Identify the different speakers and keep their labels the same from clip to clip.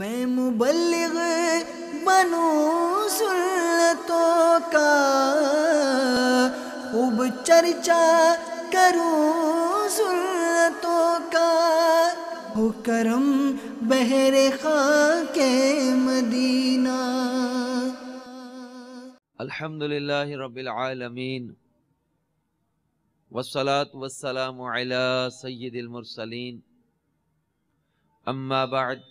Speaker 1: میں مبلغ بنو سلطوں کا خوب چرچا کروں کا ہو کرم بہر خان کے مدینہ الحمد للہ رب العالمین والصلاة والسلام علی سید المرسلین اما بعد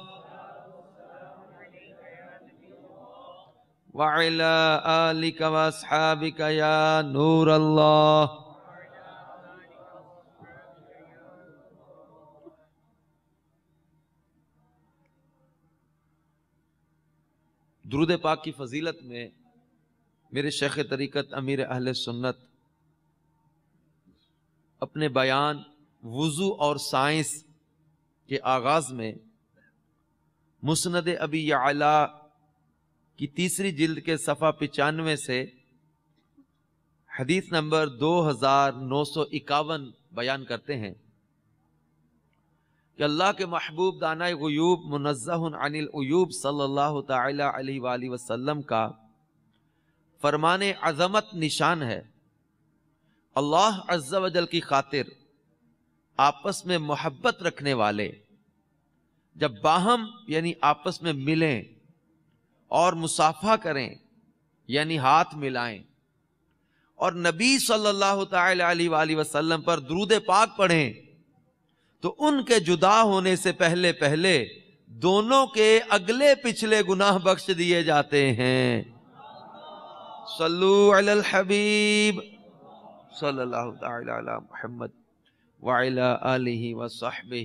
Speaker 1: وعلى آلك يا نور الله درود پاک کی فضیلت میں میرے شیخ طریقت امیر اہل سنت اپنے بیان وضو اور سائنس کے آغاز میں مسند ابی یعلا کی تیسری جلد کے صفحہ پچانوے سے حدیث نمبر دو ہزار نو سو اکاون بیان کرتے ہیں کہ اللہ کے محبوب دانا غیوب منزہ عن العیوب صلی اللہ تعالی علیہ وآلہ وسلم کا فرمان عظمت نشان ہے اللہ عز و جل کی خاطر آپس میں محبت رکھنے والے جب باہم یعنی آپس میں ملیں اور مسافہ کریں یعنی ہاتھ ملائیں اور نبی صلی اللہ تعالی علیہ وآلہ وسلم پر درود پاک پڑھیں تو ان کے جدا ہونے سے پہلے پہلے دونوں کے اگلے پچھلے گناہ بخش دیے جاتے ہیں صلو علی الحبیب صلی اللہ تعالی محمد وعلی آلہ وصحبہ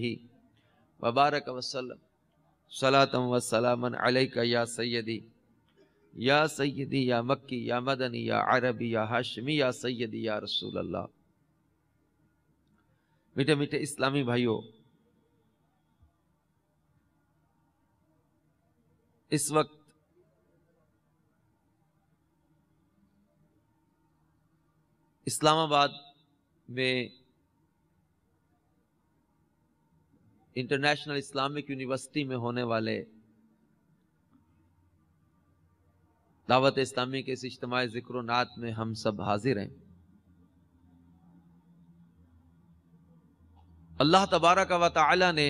Speaker 1: وبارک وسلم صلاتم و سلامن یا سیدی یا سیدی یا مکی یا مدنی یا عربی یا ہاشمی میٹھے میٹھے اسلامی بھائیوں اس وقت اسلام آباد میں انٹرنیشنل اسلامک یونیورسٹی میں ہونے والے دعوت اسلامی کے اس اجتماعی ذکر و نعت میں ہم سب حاضر ہیں اللہ تبارہ کا وا نے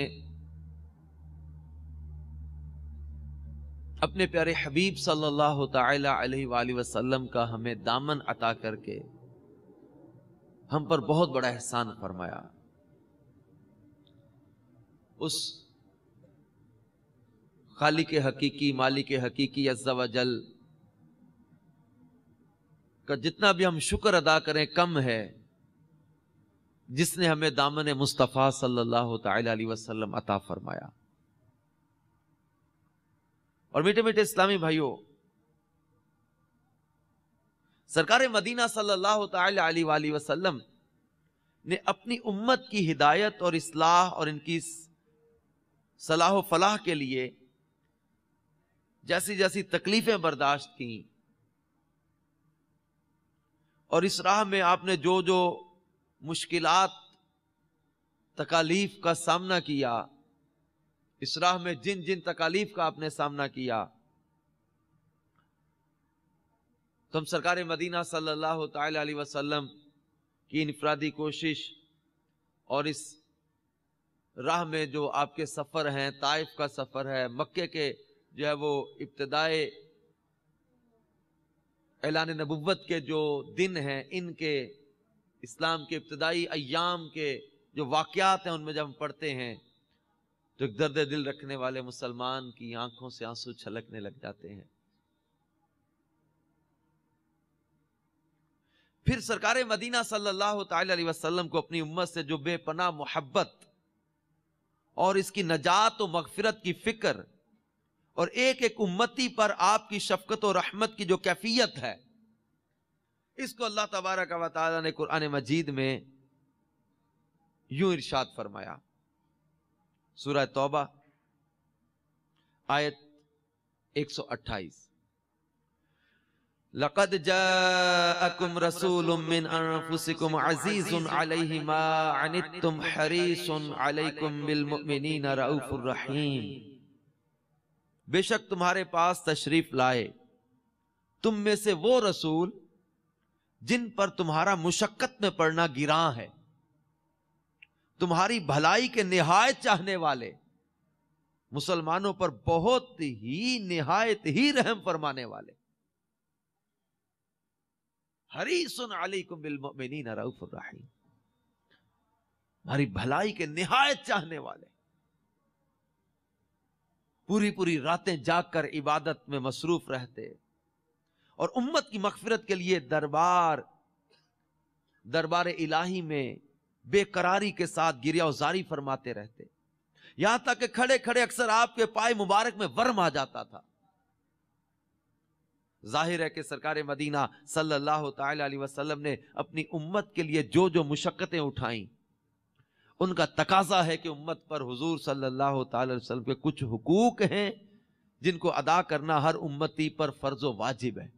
Speaker 1: اپنے پیارے حبیب صلی اللہ تعالی علیہ وآلہ وسلم کا ہمیں دامن عطا کر کے ہم پر بہت بڑا احسان فرمایا خالی کے حقیقی مالی کے حقیقی جتنا بھی ہم شکر ادا کریں کم ہے جس نے ہمیں دامن مصطفیٰ صلی اللہ تعالی علیہ وسلم عطا فرمایا اور میٹھے میٹھے اسلامی بھائیوں سرکار مدینہ صلی اللہ تعالی علیہ وسلم نے اپنی امت کی ہدایت اور اصلاح اور ان کی صلاح و فلاح کے لیے جیسی جیسی تکلیفیں برداشت کیں اور اس راہ میں آپ نے جو جو مشکلات تکالیف کا سامنا کیا اس راہ میں جن جن تکالیف کا آپ نے سامنا کیا تم سرکار مدینہ صلی اللہ تعالی علیہ وسلم کی انفرادی کوشش اور اس راہ میں جو آپ کے سفر ہیں طائف کا سفر ہے مکے کے جو ہے وہ ابتدائے اعلان نبوت کے جو دن ہیں ان کے اسلام کے ابتدائی ایام کے جو واقعات ہیں ان میں جب ہم پڑھتے ہیں تو ایک درد دل رکھنے والے مسلمان کی آنکھوں سے آنسو چھلکنے لگ جاتے ہیں پھر سرکار مدینہ صلی اللہ تعالی علیہ وسلم کو اپنی امت سے جو بے پناہ محبت اور اس کی نجات و مغفرت کی فکر اور ایک ایک امتی پر آپ کی شفقت و رحمت کی جو کیفیت ہے اس کو اللہ تبارک و تعالیٰ نے قرآن مجید میں یوں ارشاد فرمایا سورہ توبہ آیت ایک سو اٹھائیس لقد جاءكم رسول من انفسكم عزيز عليه ما عنتم حريص عليكم بالمؤمنين رؤوف الرحيم بے شک تمہارے پاس تشریف لائے تم میں سے وہ رسول جن پر تمہارا مشقت میں پڑنا گراں ہے تمہاری بھلائی کے نہایت چاہنے والے مسلمانوں پر بہت ہی نہایت ہی رحم فرمانے والے حریصن علیکم بالمؤمنین رعوف الرحیم ہماری بھلائی کے نہایت چاہنے والے پوری پوری راتیں جاگ کر عبادت میں مصروف رہتے اور امت کی مغفرت کے لیے دربار دربار الہی میں بے قراری کے ساتھ گریا زاری فرماتے رہتے یہاں تک کہ کھڑے کھڑے اکثر آپ کے پائے مبارک میں ورم آ جاتا تھا ظاہر ہے کہ سرکار مدینہ صلی اللہ تعالی علیہ وسلم نے اپنی امت کے لیے جو جو مشقتیں اٹھائیں ان کا تقاضا ہے کہ امت پر حضور صلی اللہ تعالی علیہ وسلم کے کچھ حقوق ہیں جن کو ادا کرنا ہر امتی پر فرض و واجب ہے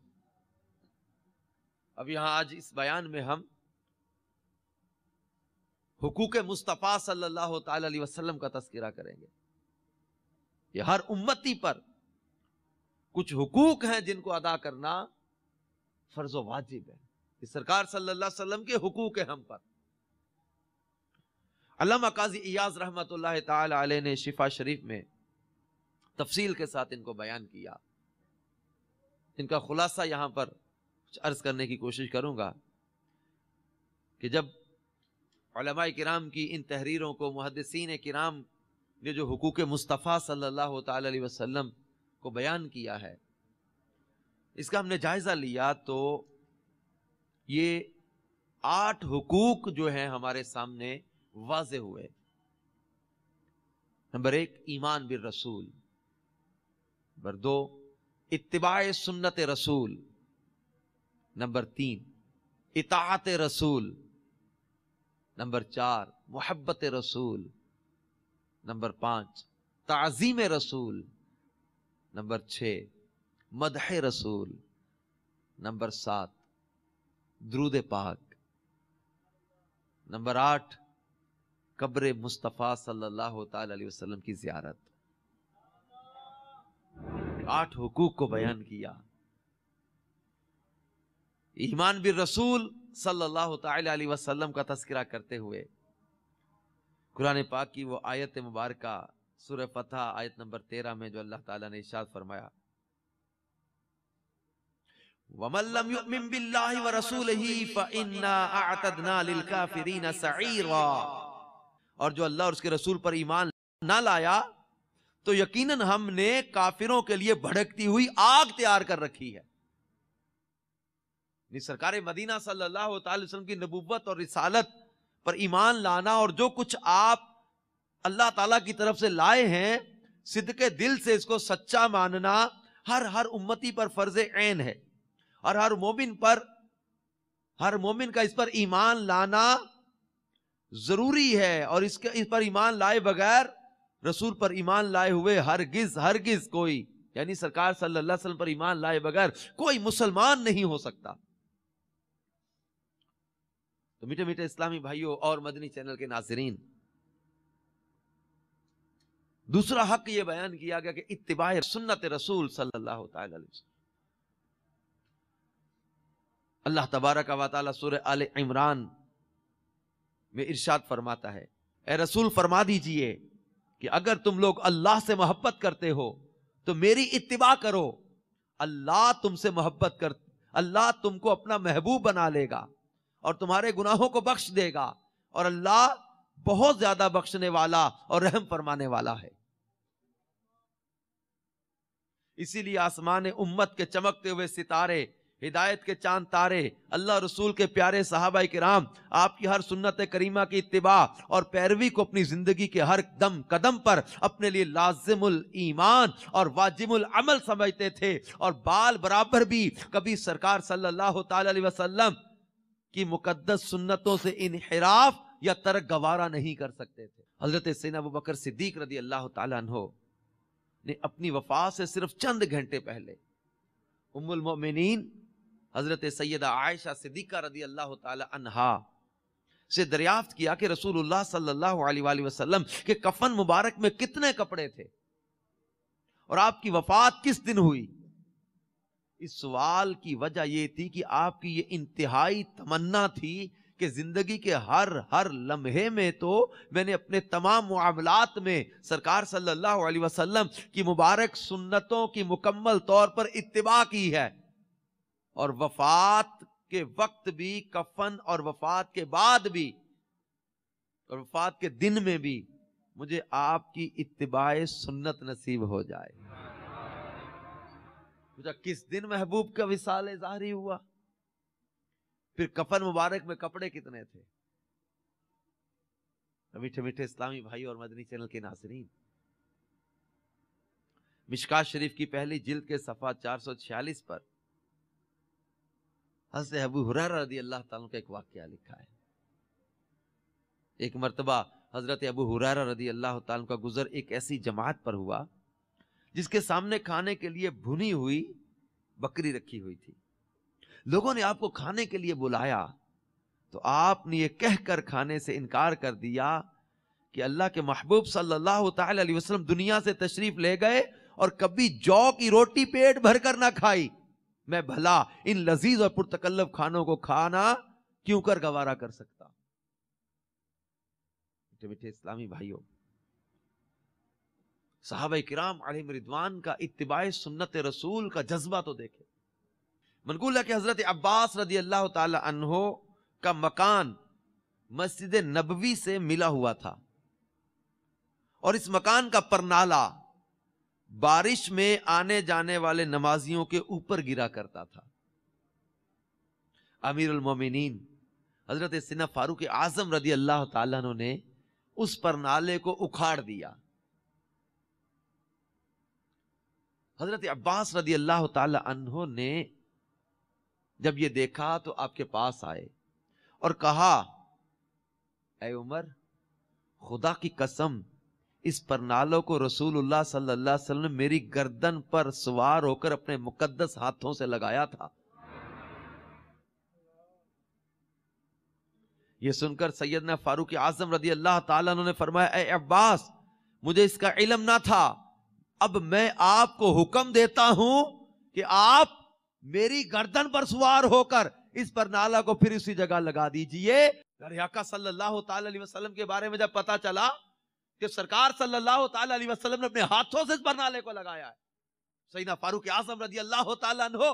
Speaker 1: اب یہاں آج اس بیان میں ہم حقوق مصطفیٰ صلی اللہ تعالی علیہ وسلم کا تذکرہ کریں گے یہ ہر امتی پر کچھ حقوق ہیں جن کو ادا کرنا فرض و واجب ہے کہ سرکار صلی اللہ علیہ وسلم کے حقوق ہم پر علامہ ایاز رحمت اللہ تعالی علیہ نے شفا شریف میں تفصیل کے ساتھ ان کو بیان کیا ان کا خلاصہ یہاں پر عرض کرنے کی کوشش کروں گا کہ جب علماء کرام کی ان تحریروں کو محدثین کرام نے جو حقوق مصطفیٰ صلی اللہ تعالی علیہ وسلم کو بیان کیا ہے اس کا ہم نے جائزہ لیا تو یہ آٹھ حقوق جو ہیں ہمارے سامنے واضح ہوئے نمبر ایک ایمان بر رسول نمبر دو اتباع سنت رسول نمبر تین اطاعت رسول نمبر چار محبت رسول نمبر پانچ تعظیم رسول نمبر چھ مدح رسول نمبر سات درود پاک نمبر آٹھ قبر مصطفیٰ صلی اللہ تعالی علیہ وسلم کی زیارت آٹھ حقوق کو بیان کیا ایمان بر رسول صلی اللہ تعالی علیہ وسلم کا تذکرہ کرتے ہوئے قرآن پاک کی وہ آیت مبارکہ سورہ فتح آیت نمبر تیرہ میں جو اللہ تعالیٰ نے ارشاد فرمایا وَمَن لَّمْ يُؤْمِن بِاللَّهِ وَرَسُولِهِ فَإِنَّا أَعْتَدْنَا لِلْكَافِرِينَ سَعِيرًا اور جو اللہ اور اس کے رسول پر ایمان نہ لایا تو یقیناً ہم نے کافروں کے لیے بھڑکتی ہوئی آگ تیار کر رکھی ہے یعنی سرکار مدینہ صلی اللہ تعالی وسلم کی نبوت اور رسالت پر ایمان لانا اور جو کچھ آپ اللہ تعالیٰ کی طرف سے لائے ہیں صدق دل سے اس کو سچا ماننا ہر ہر امتی پر فرض عین ہے اور ہر مومن پر ہر مومن کا اس پر ایمان لانا ضروری ہے اور اس اس کے پر ایمان لائے بغیر رسول پر ایمان لائے ہوئے ہرگز ہر گز کوئی یعنی سرکار صلی اللہ علیہ وسلم پر ایمان لائے بغیر کوئی مسلمان نہیں ہو سکتا تو میٹھے میٹھے اسلامی بھائیوں اور مدنی چینل کے ناظرین دوسرا حق یہ بیان کیا گیا کہ اتباع سنت رسول صلی اللہ تعالی علیہ وسلم اللہ تبارک تعالی سورہ آل عمران میں ارشاد فرماتا ہے اے رسول فرما دیجئے کہ اگر تم لوگ اللہ سے محبت کرتے ہو تو میری اتباع کرو اللہ تم سے محبت کر اللہ تم کو اپنا محبوب بنا لے گا اور تمہارے گناہوں کو بخش دے گا اور اللہ بہت زیادہ بخشنے والا اور رحم فرمانے والا ہے اسی لیے آسمان امت کے چمکتے ہوئے ستارے ہدایت کے چاند تارے اللہ رسول کے پیارے صحابہ کرام آپ کی ہر سنت کریمہ کی اتباع اور پیروی کو اپنی زندگی کے ہر دم قدم پر اپنے لیے لازم الایمان اور واجب العمل سمجھتے تھے اور بال برابر بھی کبھی سرکار صلی اللہ تعالی علیہ وسلم کی مقدس سنتوں سے انحراف یا ترک گوارا نہیں کر سکتے تھے حضرت ابو بکر صدیق رضی اللہ تعالیٰ عنہ نے اپنی وفا سے صرف چند گھنٹے پہلے ام حضرت سیدہ عائشہ صدیقہ رضی اللہ تعالی سے دریافت کیا کہ رسول اللہ صلی اللہ علیہ وآلہ وسلم کے کفن مبارک میں کتنے کپڑے تھے اور آپ کی وفات کس دن ہوئی اس سوال کی وجہ یہ تھی کہ آپ کی یہ انتہائی تمنا تھی کہ زندگی کے ہر ہر لمحے میں تو میں نے اپنے تمام معاملات میں سرکار صلی اللہ علیہ وسلم کی مبارک سنتوں کی مکمل طور پر اتباع کی ہے اور وفات کے وقت بھی کفن اور وفات کے بعد بھی اور وفات کے دن میں بھی مجھے آپ کی اتباع سنت نصیب ہو جائے مجھے کس دن محبوب کا وصال ظاہری ہوا پھر کفن مبارک میں کپڑے کتنے تھے میٹھے میٹھے اسلامی بھائی اور مدنی چینل کے ناظرین مشکا شریف کی پہلی جلد کے صفحہ چار سو چھیالیس پر حضرت ابو حرار رضی اللہ تعالیٰ کا ایک واقعہ لکھا ہے ایک مرتبہ حضرت ابو حرار رضی اللہ تعالیٰ کا گزر ایک ایسی جماعت پر ہوا جس کے سامنے کھانے کے لیے بھنی ہوئی بکری رکھی ہوئی تھی لوگوں نے آپ کو کھانے کے لیے بلایا تو آپ نے یہ کہہ کر کھانے سے انکار کر دیا کہ اللہ کے محبوب صلی اللہ تعالی علیہ وسلم دنیا سے تشریف لے گئے اور کبھی جو کی روٹی پیٹ بھر کر نہ کھائی میں بھلا ان لذیذ اور پرتکلب کھانوں کو کھانا کیوں کر گوارا کر سکتا میٹھے اسلامی بھائیوں صحابہ کرام علی مردوان کا اتباع سنت رسول کا جذبہ تو دیکھے منقول ہے کہ حضرت عباس رضی اللہ تعالی عنہ کا مکان مسجد نبوی سے ملا ہوا تھا اور اس مکان کا پرنالا بارش میں آنے جانے والے نمازیوں کے اوپر گرا کرتا تھا امیر المومنین حضرت سنہ فاروق اعظم رضی اللہ عنہ نے اس پرنالے کو اکھاڑ دیا حضرت عباس رضی اللہ تعالی عنہ نے جب یہ دیکھا تو آپ کے پاس آئے اور کہا اے عمر خدا کی قسم اس پر نالوں کو رسول اللہ صلی اللہ علیہ نے میری گردن پر سوار ہو کر اپنے مقدس ہاتھوں سے لگایا تھا یہ سن کر سیدنا فاروق اعظم رضی اللہ تعالیٰ نے فرمایا اے عباس مجھے اس کا علم نہ تھا اب میں آپ کو حکم دیتا ہوں کہ آپ میری گردن پر سوار ہو کر اس پر نالا کو پھر اسی جگہ لگا دیجئے دریاقہ صلی اللہ تعالی علیہ وسلم کے بارے میں جب پتا چلا کہ سرکار صلی اللہ تعالی علیہ وسلم نے اپنے ہاتھوں سے اس پر نالے کو لگایا ہے سیدنا فاروق اعظم رضی اللہ تعالیٰ عنہ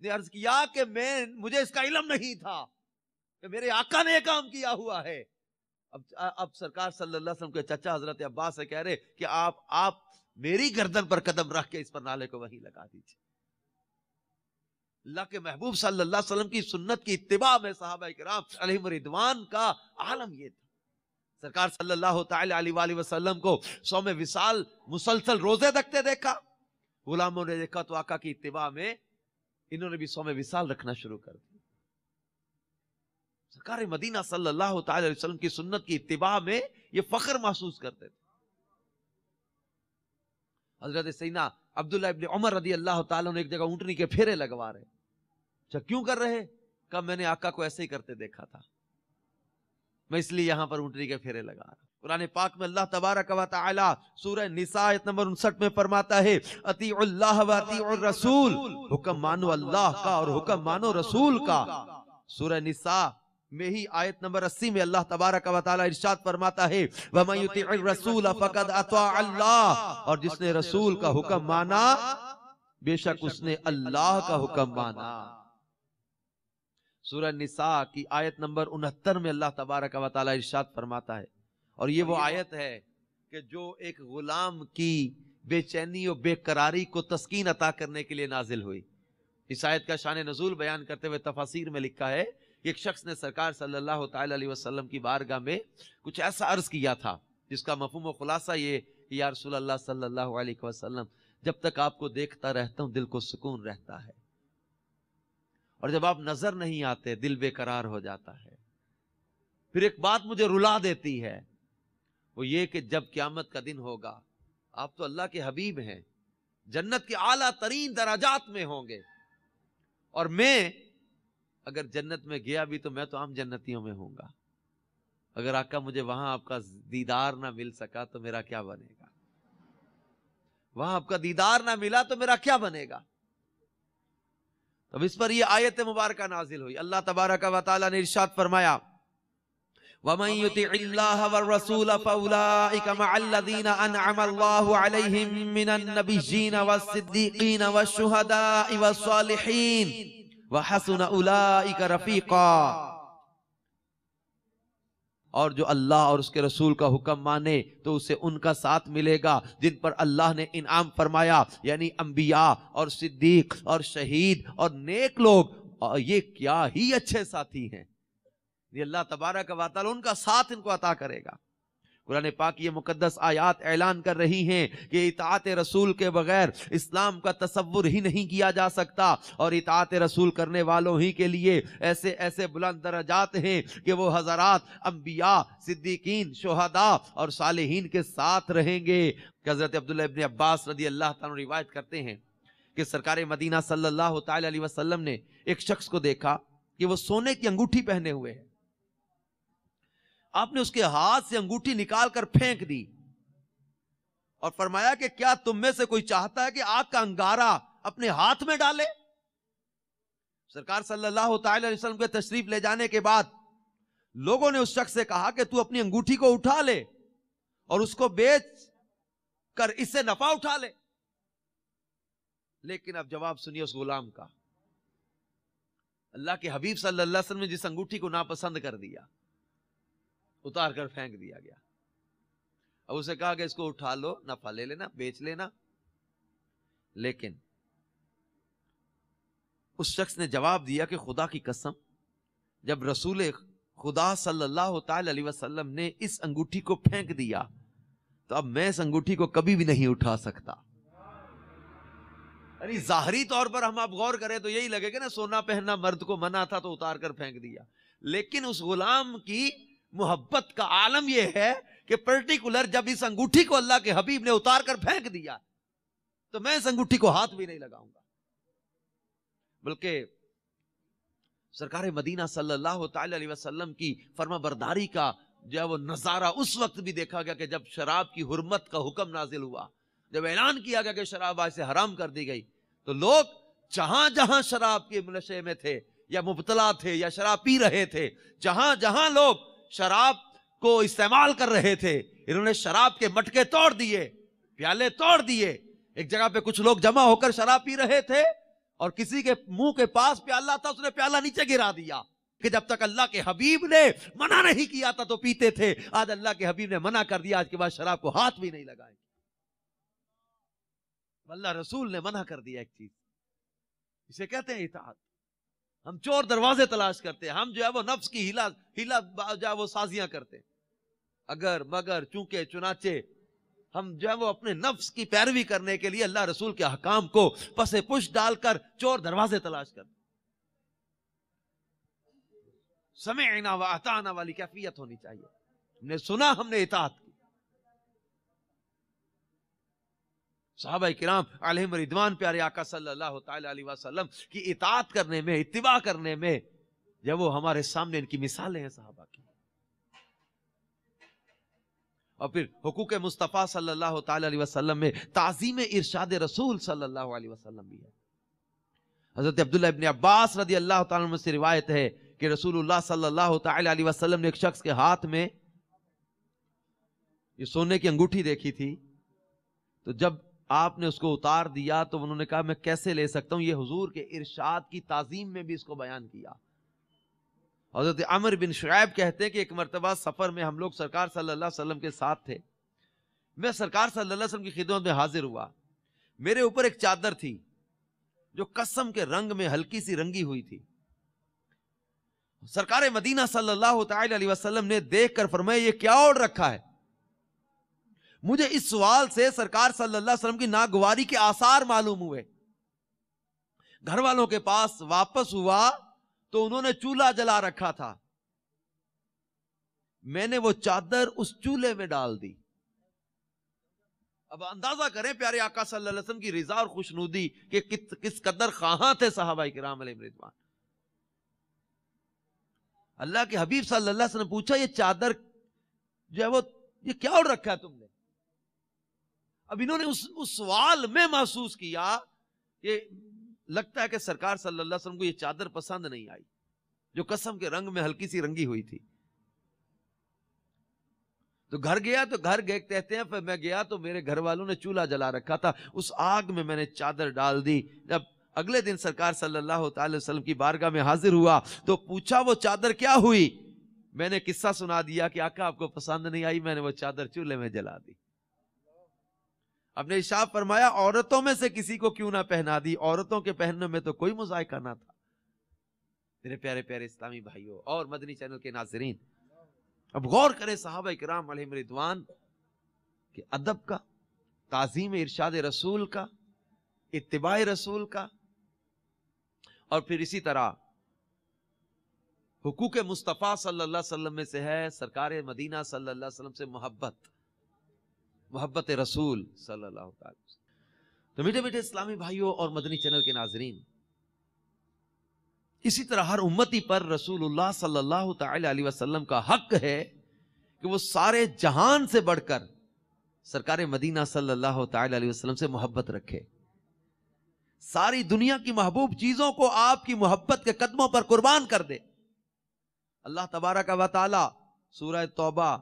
Speaker 1: نے عرض کیا کہ میں مجھے اس کا علم نہیں تھا کہ میرے آقا نے یہ کام کیا ہوا ہے اب اب سرکار صلی اللہ علیہ وسلم کے چچا حضرت عباس سے کہہ رہے کہ آپ آپ میری گردن پر قدم رکھ کے اس پر نالے کو وہیں لگا دیجئے اللہ کے محبوب صلی اللہ علیہ وسلم کی سنت کی اتباع میں صحابہ اکرام علیہ مردوان کا عالم یہ تھا سرکار صلی اللہ تعالی علیہ وسلم کو سو میں وصال مسلسل روزے رکھتے دیکھا غلاموں نے دیکھا تو آقا کی اتباع میں انہوں نے بھی سو میں وصال رکھنا شروع کر دیا سرکار مدینہ صلی اللہ تعالی علیہ وسلم کی سنت کی اتباع میں یہ فخر محسوس کرتے تھے حضرت سینا عبداللہ ابن عمر رضی اللہ تعالیٰ نے ایک جگہ اونٹنی کے پھیرے لگوا رہے ہیں اچھا کیوں کر رہے کب میں نے آقا کو ایسے ہی کرتے دیکھا تھا میں اس لیے یہاں پر اونٹری کے پھیرے لگا رہا قرآن پاک میں اللہ تبارک و تعالی سورہ نساء آیت نمبر 69 میں فرماتا ہے اطیع اللہ و اطیع الرسول حکم مانو اللہ کا اور حکم مانو رسول کا سورہ نساء میں ہی آیت نمبر 80 میں اللہ تبارک و تعالی ارشاد فرماتا ہے وَمَنْ يُتِعِ الرَّسُولَ فَقَدْ أَطَاعَ اللَّهِ اور جس نے رسول کا حکم مانا بے شک اس نے اللہ کا حکم مانا سورہ نساء کی آیت نمبر انہتر میں اللہ تبارک و تعالی ارشاد فرماتا ہے اور یہ وہ آیت ہے کہ جو ایک غلام کی بے چینی اور بے قراری کو تسکین عطا کرنے کے لیے نازل ہوئی اس آیت کا شان نزول بیان کرتے ہوئے تفاصیر میں لکھا ہے کہ ایک شخص نے سرکار صلی اللہ تعالی علیہ وسلم کی بارگاہ میں کچھ ایسا عرض کیا تھا جس کا مفہوم و خلاصہ یہ کہ یا رسول اللہ صلی اللہ علیہ وسلم جب تک آپ کو دیکھتا رہتا ہوں دل کو سکون رہتا ہے اور جب آپ نظر نہیں آتے دل بے قرار ہو جاتا ہے پھر ایک بات مجھے رلا دیتی ہے وہ یہ کہ جب قیامت کا دن ہوگا آپ تو اللہ کے حبیب ہیں جنت کے اعلیٰ ترین دراجات میں ہوں گے اور میں اگر جنت میں گیا بھی تو میں تو عام جنتیوں میں ہوں گا اگر آقا مجھے وہاں آپ کا دیدار نہ مل سکا تو میرا کیا بنے گا وہاں آپ کا دیدار نہ ملا تو میرا کیا بنے گا تو اس پر یہ آیت مبارکہ نازل ہوئی اللہ تبارک و تعالی نے ارشاد فرمایا وَمَنْ يُتِعِ اللَّهَ وَالرَّسُولَ فَأُولَٰئِكَ مَعَ الَّذِينَ أَنْعَمَ اللَّهُ عَلَيْهِمْ مِنَ النَّبِيِّينَ وَالصِّدِّيقِينَ وَالشُّهَدَاءِ وَالصَّالِحِينَ وَحَسُنَ أُولَٰئِكَ رَفِيقًا اور جو اللہ اور اس کے رسول کا حکم مانے تو اسے ان کا ساتھ ملے گا جن پر اللہ نے انعام فرمایا یعنی انبیاء اور صدیق اور شہید اور نیک لوگ اور یہ کیا ہی اچھے ساتھی ہیں یہ اللہ تبارہ کا تعالی ان کا ساتھ ان کو عطا کرے گا قرآن پاک یہ مقدس آیات اعلان کر رہی ہیں کہ اطاعت رسول کے بغیر اسلام کا تصور ہی نہیں کیا جا سکتا اور اطاعت رسول کرنے والوں ہی کے لیے ایسے ایسے بلند درجات ہیں کہ وہ حضرات انبیاء صدیقین شہداء اور صالحین کے ساتھ رہیں گے کہ حضرت عبداللہ ابن عباس رضی اللہ تعالیٰ روایت کرتے ہیں کہ سرکار مدینہ صلی اللہ تعالی علیہ وسلم نے ایک شخص کو دیکھا کہ وہ سونے کی انگوٹھی پہنے ہوئے ہیں آپ نے اس کے ہاتھ سے انگوٹھی نکال کر پھینک دی اور فرمایا کہ کیا تم میں سے کوئی چاہتا ہے کہ آگ کا انگارا اپنے ہاتھ میں ڈالے سرکار صلی اللہ تعالی علیہ وسلم کے تشریف لے جانے کے بعد لوگوں نے اس شخص سے کہا کہ اپنی انگوٹھی کو اٹھا لے اور اس کو بیچ کر اس سے نفع اٹھا لے لیکن اب جواب سنیے اس غلام کا اللہ کے حبیب صلی اللہ علیہ وسلم نے جس انگوٹھی کو ناپسند کر دیا اتار کر پھینک دیا گیا اب اسے کہا کہ اس کو اٹھا لو نفع لے لینا بیچ لینا لیکن اس شخص نے جواب دیا کہ خدا کی قسم جب رسول خدا صلی اللہ تعالی علیہ وسلم نے اس انگوٹھی کو پھینک دیا تو اب میں اس انگوٹھی کو کبھی بھی نہیں اٹھا سکتا یعنی ظاہری طور پر ہم آپ غور کریں تو یہی لگے گا نا سونا پہننا مرد کو منع تھا تو اتار کر پھینک دیا لیکن اس غلام کی محبت کا عالم یہ ہے کہ پرٹیکولر جب اس انگوٹھی کو اللہ کے حبیب نے اتار کر پھینک دیا تو میں اس انگوٹھی کو ہاتھ بھی نہیں لگاؤں گا بلکہ سرکار مدینہ صلی اللہ تعالی علیہ وسلم کی فرما برداری کا جو ہے وہ نظارہ اس وقت بھی دیکھا گیا کہ جب شراب کی حرمت کا حکم نازل ہوا جب اعلان کیا گیا کہ شراب آج سے حرام کر دی گئی تو لوگ جہاں جہاں شراب کے نشے میں تھے یا مبتلا تھے یا شراب پی رہے تھے جہاں جہاں لوگ شراب کو استعمال کر رہے تھے انہوں نے شراب کے مٹکے توڑ دیے پیالے توڑ دیے ایک جگہ پہ کچھ لوگ جمع ہو کر شراب پی رہے تھے اور کسی کے منہ کے پاس پیالہ تھا اس نے پیالہ نیچے گرا دیا کہ جب تک اللہ کے حبیب نے منع نہیں کیا تھا تو پیتے تھے آج اللہ کے حبیب نے منع کر دیا آج کے بعد شراب کو ہاتھ بھی نہیں لگائے اللہ رسول نے منع کر دیا ایک چیز اسے کہتے ہیں اطاعت ہم چور دروازے تلاش کرتے ہیں ہم جو ہے وہ نفس کی ہلا ہلا وہ سازیاں کرتے ہیں اگر مگر چونکہ چنانچہ ہم جو ہے وہ اپنے نفس کی پیروی کرنے کے لیے اللہ رسول کے حکام کو پسے پش ڈال کر چور دروازے تلاش ہیں سمعنا و اطانا والی کیفیت ہونی چاہیے ہم نے سنا ہم نے کی صحابہ کرام علیہ پیارے آقا صلی اللہ تعالیٰ کی اطاعت کرنے میں اتباع کرنے میں جب وہ ہمارے سامنے ان کی مثالیں ہیں صحابہ کی اور پھر حقوق مصطفیٰ صلی اللہ تعالیٰ حضرت عبداللہ ابن عباس رضی اللہ تعالیٰ سے روایت ہے کہ رسول اللہ صلی اللہ تعالیٰ علیہ وسلم نے ایک شخص کے ہاتھ میں یہ سونے کی انگوٹھی دیکھی تھی تو جب آپ نے اس کو اتار دیا تو انہوں نے کہا میں کیسے لے سکتا ہوں یہ حضور کے ارشاد کی تعظیم میں بھی اس کو بیان کیا حضرت عمر بن شعیب کہتے ہیں کہ ایک مرتبہ سفر میں ہم لوگ سرکار صلی اللہ علیہ وسلم کے ساتھ تھے میں سرکار صلی اللہ علیہ وسلم کی خدمت میں حاضر ہوا میرے اوپر ایک چادر تھی جو قسم کے رنگ میں ہلکی سی رنگی ہوئی تھی سرکار مدینہ صلی اللہ تعالی علیہ وسلم نے دیکھ کر فرمایا یہ کیا اور رکھا ہے مجھے اس سوال سے سرکار صلی اللہ علیہ وسلم کی ناگواری کے آثار معلوم ہوئے گھر والوں کے پاس واپس ہوا تو انہوں نے چولہا جلا رکھا تھا میں نے وہ چادر اس چولہے میں ڈال دی اب اندازہ کریں پیارے آقا صلی اللہ علیہ وسلم کی رضا اور خوشنودی کہ کس قدر خواہاں تھے صحابہ کرام علیہ مردوان اللہ کے حبیب صلی اللہ علیہ نے پوچھا یہ چادر جو ہے وہ یہ کیا اور رکھا ہے تم نے اب انہوں نے اس اس سوال میں محسوس کیا کہ لگتا ہے کہ سرکار صلی اللہ علیہ وسلم کو یہ چادر پسند نہیں آئی جو قسم کے رنگ میں ہلکی سی رنگی ہوئی تھی تو گھر گیا تو گھر گئے کہتے ہیں پھر میں گیا تو میرے گھر والوں نے چولہا جلا رکھا تھا اس آگ میں میں نے چادر ڈال دی جب اگلے دن سرکار صلی اللہ تعالی وسلم کی بارگاہ میں حاضر ہوا تو پوچھا وہ چادر کیا ہوئی میں نے قصہ سنا دیا کہ آقا آپ کو پسند نہیں آئی میں نے وہ چادر چولہے میں جلا دی آپ نے اشاف فرمایا عورتوں میں سے کسی کو کیوں نہ پہنا دی عورتوں کے پہننے میں تو کوئی مذائقہ نہ تھا میرے پیارے پیارے اسلامی بھائیو اور مدنی چینل کے ناظرین اب غور کریں صحابہ اکرام کہ ادب کا تعظیم ارشاد رسول کا اتباع رسول کا اور پھر اسی طرح حقوق مصطفیٰ صلی اللہ علیہ وسلم میں سے ہے سرکار مدینہ صلی اللہ علیہ وسلم سے محبت محبت رسول صلی اللہ تعالی تو میٹھے میٹھے اسلامی بھائیوں اور مدنی چینل کے ناظرین اسی طرح ہر امتی پر رسول اللہ صلی اللہ تعالی علیہ وسلم کا حق ہے کہ وہ سارے جہان سے بڑھ کر سرکار مدینہ صلی اللہ تعالی علیہ وسلم سے محبت رکھے ساری دنیا کی محبوب چیزوں کو آپ کی محبت کے قدموں پر قربان کر دے اللہ تبارہ کا وطالہ سورہ توبہ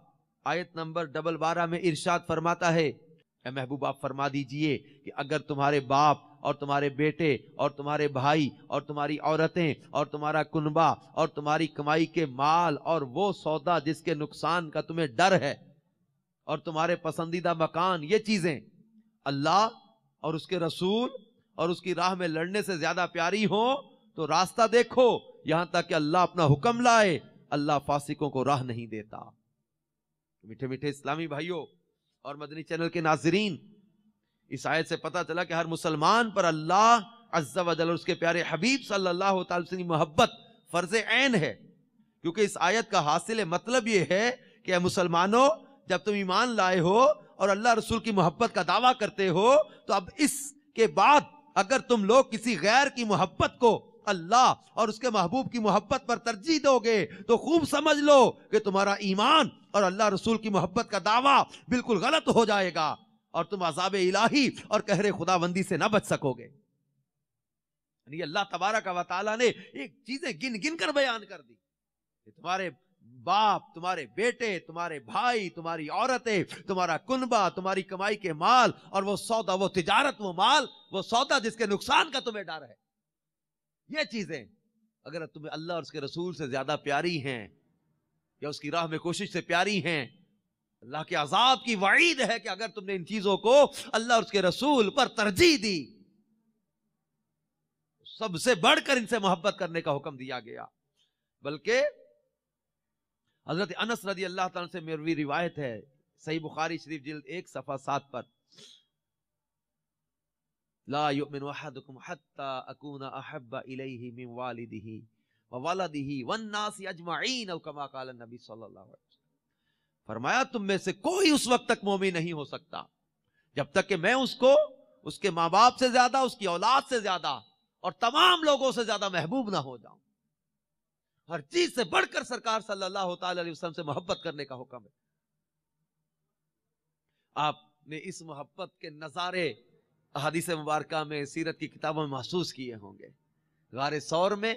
Speaker 1: آیت نمبر ڈبل بارہ میں ارشاد فرماتا ہے اے محبوب آپ فرما دیجئے کہ اگر تمہارے باپ اور تمہارے بیٹے اور تمہارے بھائی اور تمہاری عورتیں اور تمہارا کنبا اور تمہاری کمائی کے مال اور وہ سودا جس کے نقصان کا تمہیں ڈر ہے اور تمہارے پسندیدہ مکان یہ چیزیں اللہ اور اس کے رسول اور اس کی راہ میں لڑنے سے زیادہ پیاری ہوں تو راستہ دیکھو یہاں تک کہ اللہ اپنا حکم لائے اللہ فاسقوں کو راہ نہیں دیتا میٹھے میٹھے اسلامی بھائیوں اور مدنی چینل کے ناظرین اس آیت سے پتہ چلا کہ ہر مسلمان پر اللہ عز و جل اور اس کے پیارے حبیب صلی اللہ تعالی وسلم محبت فرض عین ہے کیونکہ اس آیت کا حاصل مطلب یہ ہے کہ اے مسلمانوں جب تم ایمان لائے ہو اور اللہ رسول کی محبت کا دعویٰ کرتے ہو تو اب اس کے بعد اگر تم لوگ کسی غیر کی محبت کو اللہ اور اس کے محبوب کی محبت پر ترجیح دو گے تو خوب سمجھ لو کہ تمہارا ایمان اور اللہ رسول کی محبت کا دعویٰ بالکل غلط ہو جائے گا اور تم عذاب الہی اور کہرے خدا بندی سے نہ بچ سکو گے یعنی اللہ تبارک نے ایک چیزیں گن گن کر بیان کر دی کہ تمہارے باپ تمہارے بیٹے تمہارے بھائی تمہاری عورتیں تمہارا کنبہ تمہاری کمائی کے مال اور وہ سودا وہ تجارت وہ مال وہ سودا جس کے نقصان کا تمہیں ڈر ہے یہ چیزیں اگر تمہیں اللہ اور اس کے رسول سے زیادہ پیاری ہیں یا اس کی راہ میں کوشش سے پیاری ہیں اللہ کے عذاب کی وعید ہے کہ اگر تم نے ان چیزوں کو اللہ اور اس کے رسول پر ترجیح دی سب سے بڑھ کر ان سے محبت کرنے کا حکم دیا گیا بلکہ حضرت انس رضی اللہ تعالیٰ سے میروی روایت ہے صحیح بخاری شریف جلد ایک صفحہ سات پر لا يؤمن احدكم حتى اكون احب اليه من والده وولده والناس اجمعين او كما قال النبي صلى الله عليه وسلم فرمایا تم میں سے کوئی اس وقت تک مومن نہیں ہو سکتا جب تک کہ میں اس کو اس کے ماں باپ سے زیادہ اس کی اولاد سے زیادہ اور تمام لوگوں سے زیادہ محبوب نہ ہو جاؤں ہر چیز سے بڑھ کر سرکار صلی اللہ تعالی علیہ وسلم سے محبت کرنے کا حکم ہے آپ نے اس محبت کے نظارے احادیث مبارکہ میں سیرت کی کتابوں میں محسوس کیے ہوں گے غار سور میں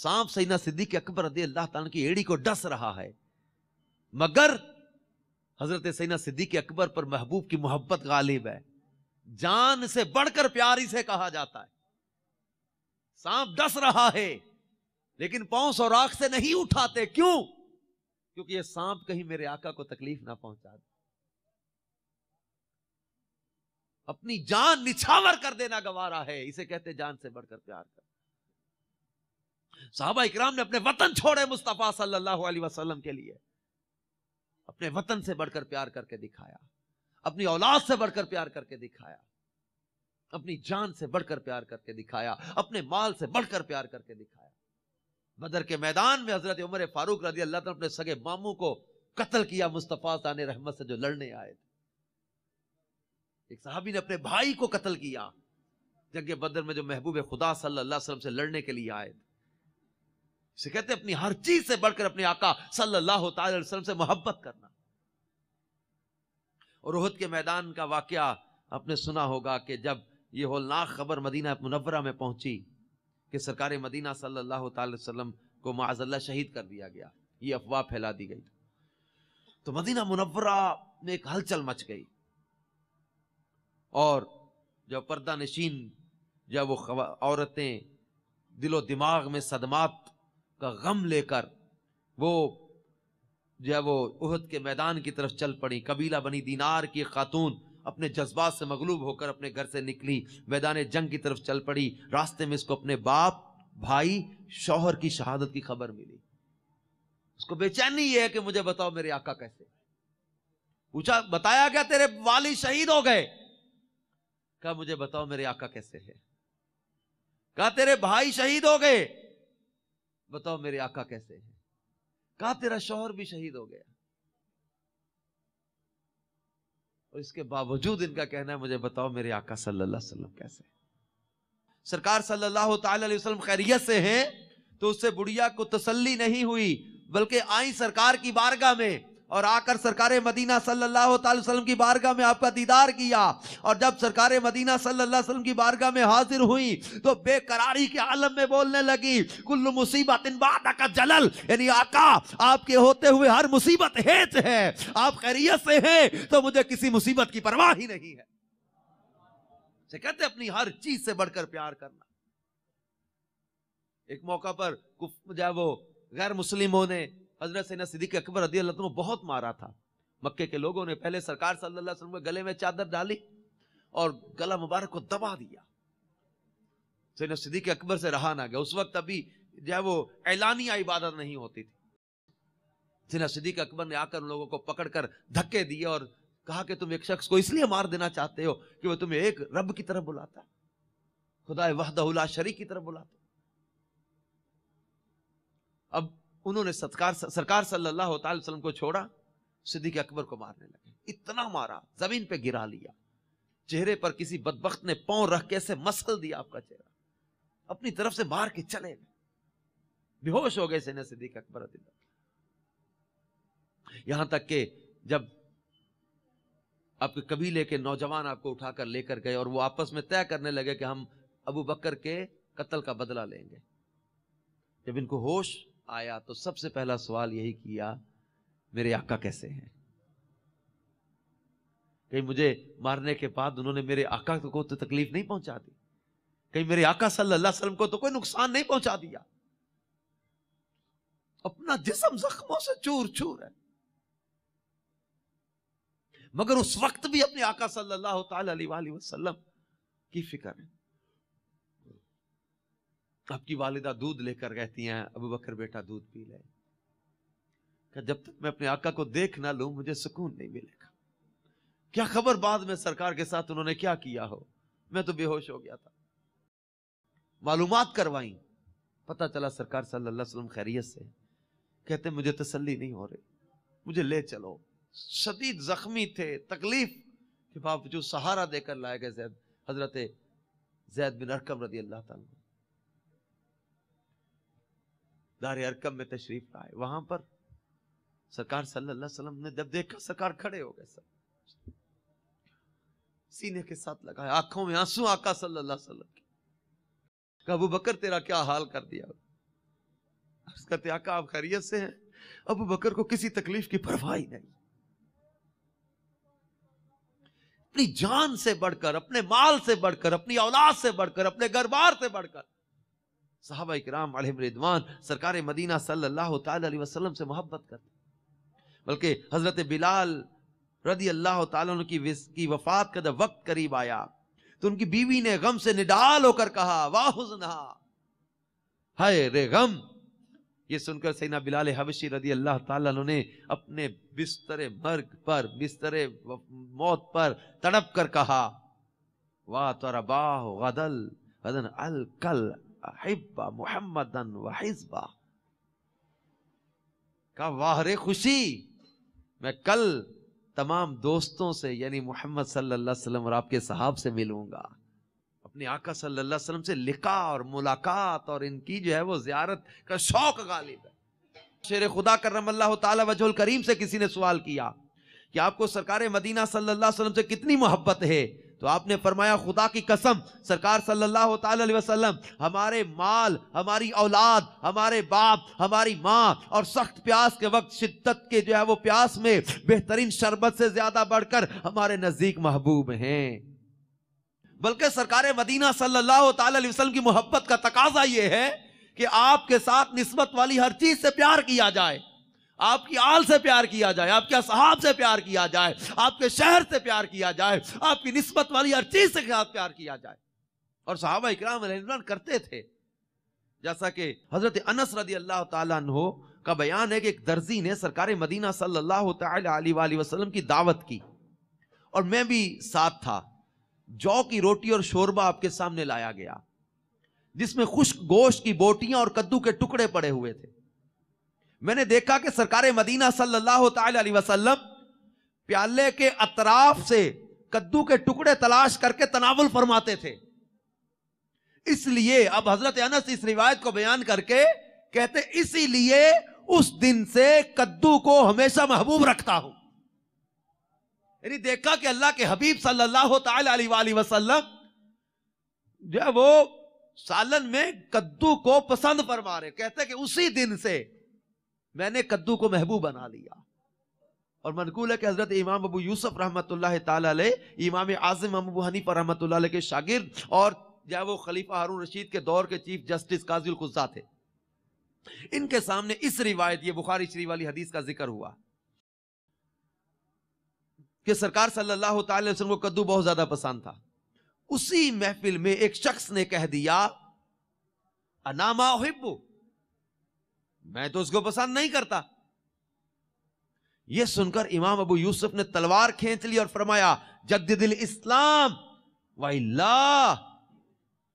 Speaker 1: سانپ سینا صدیق اکبر رضی اللہ تعالیٰ کی ایڑی کو ڈس رہا ہے مگر حضرت سینا صدیق اکبر پر محبوب کی محبت غالب ہے جان سے بڑھ کر پیاری سے کہا جاتا ہے سانپ ڈس رہا ہے لیکن پاؤں سوراخ سے نہیں اٹھاتے کیوں کیونکہ یہ سانپ کہیں میرے آقا کو تکلیف نہ پہنچا دے اپنی جان نچھاور کر دینا گوارا ہے اسے کہتے جان سے بڑھ کر پیار کر صحابہ اکرام نے اپنے وطن چھوڑے مصطفیٰ صلی اللہ علیہ وسلم کے لیے اپنے وطن سے بڑھ کر پیار کر کے دکھایا اپنی اولاد سے بڑھ کر پیار کر کے دکھایا اپنی جان سے بڑھ کر پیار کر کے دکھایا اپنے مال سے بڑھ کر پیار کر کے دکھایا بدر کے میدان میں حضرت عمر فاروق رضی اللہ عنہ اپنے سگے ماموں کو قتل کیا مصطفیٰ عن رحمت سے جو لڑنے آئے تھے ایک صحابی نے اپنے بھائی کو قتل کیا جنگ بدر میں جو محبوب خدا صلی اللہ علیہ وسلم سے لڑنے کے لیے آئے اسے کہتے اپنی ہر چیز سے بڑھ کر اپنے آقا صلی اللہ تعالی وسلم سے محبت کرنا اور کے میدان کا واقعہ آپ نے سنا ہوگا کہ جب یہ ہولناک خبر مدینہ منورہ میں پہنچی کہ سرکار مدینہ صلی اللہ تعالی وسلم کو معاذ اللہ شہید کر دیا گیا یہ افواہ پھیلا دی گئی تو مدینہ منورہ میں ایک ہلچل مچ گئی اور جب پردہ نشین جب وہ عورتیں دل و دماغ میں صدمات کا غم لے کر وہ جب وہ عہد کے میدان کی طرف چل پڑی قبیلہ بنی دینار کی خاتون اپنے جذبات سے مغلوب ہو کر اپنے گھر سے نکلی میدان جنگ کی طرف چل پڑی راستے میں اس کو اپنے باپ بھائی شوہر کی شہادت کی خبر ملی اس کو بے چینی یہ ہے کہ مجھے بتاؤ میرے آقا کیسے پوچھا بتایا گیا تیرے والی شہید ہو گئے کہا مجھے بتاؤ میرے آقا کیسے کہا تیرے بھائی شہید ہو گئے بتاؤ میرے آقا کیسے کہا تیرا شوہر بھی شہید ہو گیا اور اس کے باوجود ان کا کہنا ہے مجھے بتاؤ میرے آقا صلی اللہ علیہ وسلم کیسے سرکار صلی اللہ تعالی علیہ وسلم خیریت سے ہیں تو اس سے بڑھیا کو تسلی نہیں ہوئی بلکہ آئیں سرکار کی بارگاہ میں اور آ کر سرکار مدینہ صلی اللہ تعالی وسلم کی بارگاہ میں آپ کا دیدار کیا اور جب سرکار مدینہ صلی اللہ علیہ وسلم کی بارگاہ میں حاضر ہوئی تو بے قراری کے عالم میں بولنے لگی کل مصیبت کا جلل یعنی آقا آپ کے ہوتے ہوئے ہر مصیبت ہے آپ خیریت سے ہیں تو مجھے کسی مصیبت کی پرواہ ہی نہیں ہے کہتے اپنی ہر چیز سے بڑھ کر پیار کرنا ایک موقع پر جائے وہ غیر مسلموں نے حضرت سینا صدیق اکبر رضی اللہ عنہ بہت مارا تھا مکے کے لوگوں نے پہلے سرکار صلی اللہ علیہ وسلم کے گلے میں چادر ڈالی اور گلا مبارک کو دبا دیا سینا صدیق اکبر سے رہا نہ گیا اس وقت ابھی جو ہے وہ اعلانیہ عبادت نہیں ہوتی تھی سینا صدیق اکبر نے آ کر ان لوگوں کو پکڑ کر دھکے دیے اور کہا کہ تم ایک شخص کو اس لیے مار دینا چاہتے ہو کہ وہ تمہیں ایک رب کی طرف بلاتا ہے خدا وحدہ اللہ شریک کی طرف بلاتا ہے اب انہوں نے ستکار سرکار صلی اللہ تعالی وسلم کو چھوڑا صدیق اکبر کو مارنے لگے اتنا مارا زمین پہ گرا لیا چہرے پر کسی بدبخت نے پاؤں رکھ کے ایسے مسل دیا آپ کا چہرہ اپنی طرف سے مار کے چلے گئے بے ہوش ہو گئے سینے صدیق اکبر یہاں تک کہ جب آپ کے قبیلے کے نوجوان آپ کو اٹھا کر لے کر گئے اور وہ آپس میں طے کرنے لگے کہ ہم ابو بکر کے قتل کا بدلہ لیں گے جب ان کو ہوش آیا تو سب سے پہلا سوال یہی کیا میرے آقا کیسے ہیں کہیں مجھے مارنے کے بعد انہوں نے میرے آقا کو تکلیف نہیں پہنچا دی کہیں میرے آقا صلی اللہ علیہ وسلم کو تو کوئی نقصان نہیں پہنچا دیا اپنا جسم زخموں سے چور چور ہے مگر اس وقت بھی اپنے آقا صلی اللہ تعالی وسلم کی فکر ہے آپ کی والدہ دودھ لے کر کہتی ہیں ابو بکر بیٹا دودھ پی لے کہ جب تک میں اپنے آقا کو دیکھ نہ لوں مجھے سکون نہیں ملے گا کیا خبر بعد میں سرکار کے ساتھ انہوں نے کیا کیا ہو میں تو بے ہوش ہو گیا تھا معلومات کروائیں پتہ چلا سرکار صلی اللہ علیہ وسلم خیریت سے کہتے مجھے تسلی نہیں ہو رہی مجھے لے چلو شدید زخمی تھے تکلیف کہ باپ جو سہارا دے کر لائے گئے زید حضرت زید بن ارکم رضی اللہ تعالیٰ دار ارکم میں تشریف لائے وہاں پر سرکار صلی اللہ علیہ وسلم نے جب دیکھا سرکار کھڑے ہو گئے سر سینے کے ساتھ لگایا آنکھوں میں آنسو آقا صلی اللہ علیہ وسلم کی ابو بکر تیرا کیا حال کر دیا اس کا تیاقا آپ خیریت سے ہیں ابو بکر کو کسی تکلیف کی پرواہ نہیں اپنی جان سے بڑھ کر اپنے مال سے بڑھ کر اپنی اولاد سے بڑھ کر اپنے گھر بار سے بڑھ کر صحابہ اکرام علیہ ردوان سرکار مدینہ صلی اللہ تعالی علیہ وسلم سے محبت کرتے بلکہ حضرت بلال رضی اللہ تعالیٰ عنہ کی وفات کا وقت قریب آیا تو ان کی بیوی نے غم سے نڈال ہو کر کہا واہ ہائے رے غم یہ سن کر سینا بلال حبشی رضی اللہ تعالیٰ عنہ نے اپنے بستر مرگ پر بستر موت پر تڑپ کر کہا واہ تو رباہ غدل غدن الکل محمدن و واہر خوشی میں کل تمام دوستوں سے یعنی محمد صلی اللہ علیہ وسلم اور آپ کے صحاب سے ملوں گا اپنے آقا صلی اللہ علیہ وسلم سے لکھا اور ملاقات اور ان کی جو ہے وہ زیارت کا شوق غالب ہے شیر خدا کرم اللہ تعالی وجہ کریم سے کسی نے سوال کیا کہ آپ کو سرکار مدینہ صلی اللہ علیہ وسلم سے کتنی محبت ہے تو آپ نے فرمایا خدا کی قسم سرکار صلی اللہ علیہ وسلم ہمارے مال ہماری اولاد ہمارے باپ ہماری ماں اور سخت پیاس کے وقت شدت کے جو ہے وہ پیاس میں بہترین شربت سے زیادہ بڑھ کر ہمارے نزدیک محبوب ہیں بلکہ سرکار مدینہ صلی اللہ علیہ وسلم کی محبت کا تقاضا یہ ہے کہ آپ کے ساتھ نسبت والی ہر چیز سے پیار کیا جائے آپ کی آل سے پیار کیا جائے آپ کے اصحاب سے پیار کیا جائے آپ کے شہر سے پیار کیا جائے آپ کی نسبت والی ہر چیز سے پیار کیا جائے اور صحابہ السلام کرتے تھے جیسا کہ حضرت انس رضی اللہ تعالیٰ عنہ کا بیان ہے کہ ایک درزی نے سرکار مدینہ صلی اللہ تعالی وسلم کی دعوت کی اور میں بھی ساتھ تھا جو کی روٹی اور شوربہ آپ کے سامنے لایا گیا جس میں خشک گوشت کی بوٹیاں اور کدو کے ٹکڑے پڑے ہوئے تھے میں نے دیکھا کہ سرکار مدینہ صلی اللہ تعالی علیہ وسلم پیالے کے اطراف سے کدو کے ٹکڑے تلاش کر کے تناول فرماتے تھے اس لیے اب حضرت انس اس روایت کو بیان کر کے کہتے اسی لیے اس دن سے کدو کو ہمیشہ محبوب رکھتا ہوں یعنی دیکھا کہ اللہ کے حبیب صلی اللہ تعالی وسلم ہے وہ سالن میں کدو کو پسند فرما رہے کہتے کہ اسی دن سے میں نے کدو کو محبوب بنا لیا اور منقول ہے کہ حضرت امام ابو یوسف رحمۃ اللہ تعالیٰ علیہ امام اعظم امام ابو حنیفہ رحمۃ اللہ علیہ کے شاگرد اور جو وہ خلیفہ ہارون رشید کے دور کے چیف جسٹس قاضی القزا تھے ان کے سامنے اس روایت یہ بخاری شریف والی حدیث کا ذکر ہوا کہ سرکار صلی اللہ تعالی وسلم کو کدو بہت زیادہ پسند تھا اسی محفل میں ایک شخص نے کہہ دیا اناما ہبو میں تو اس کو پسند نہیں کرتا یہ سن کر امام ابو یوسف نے تلوار کھینچ لی اور فرمایا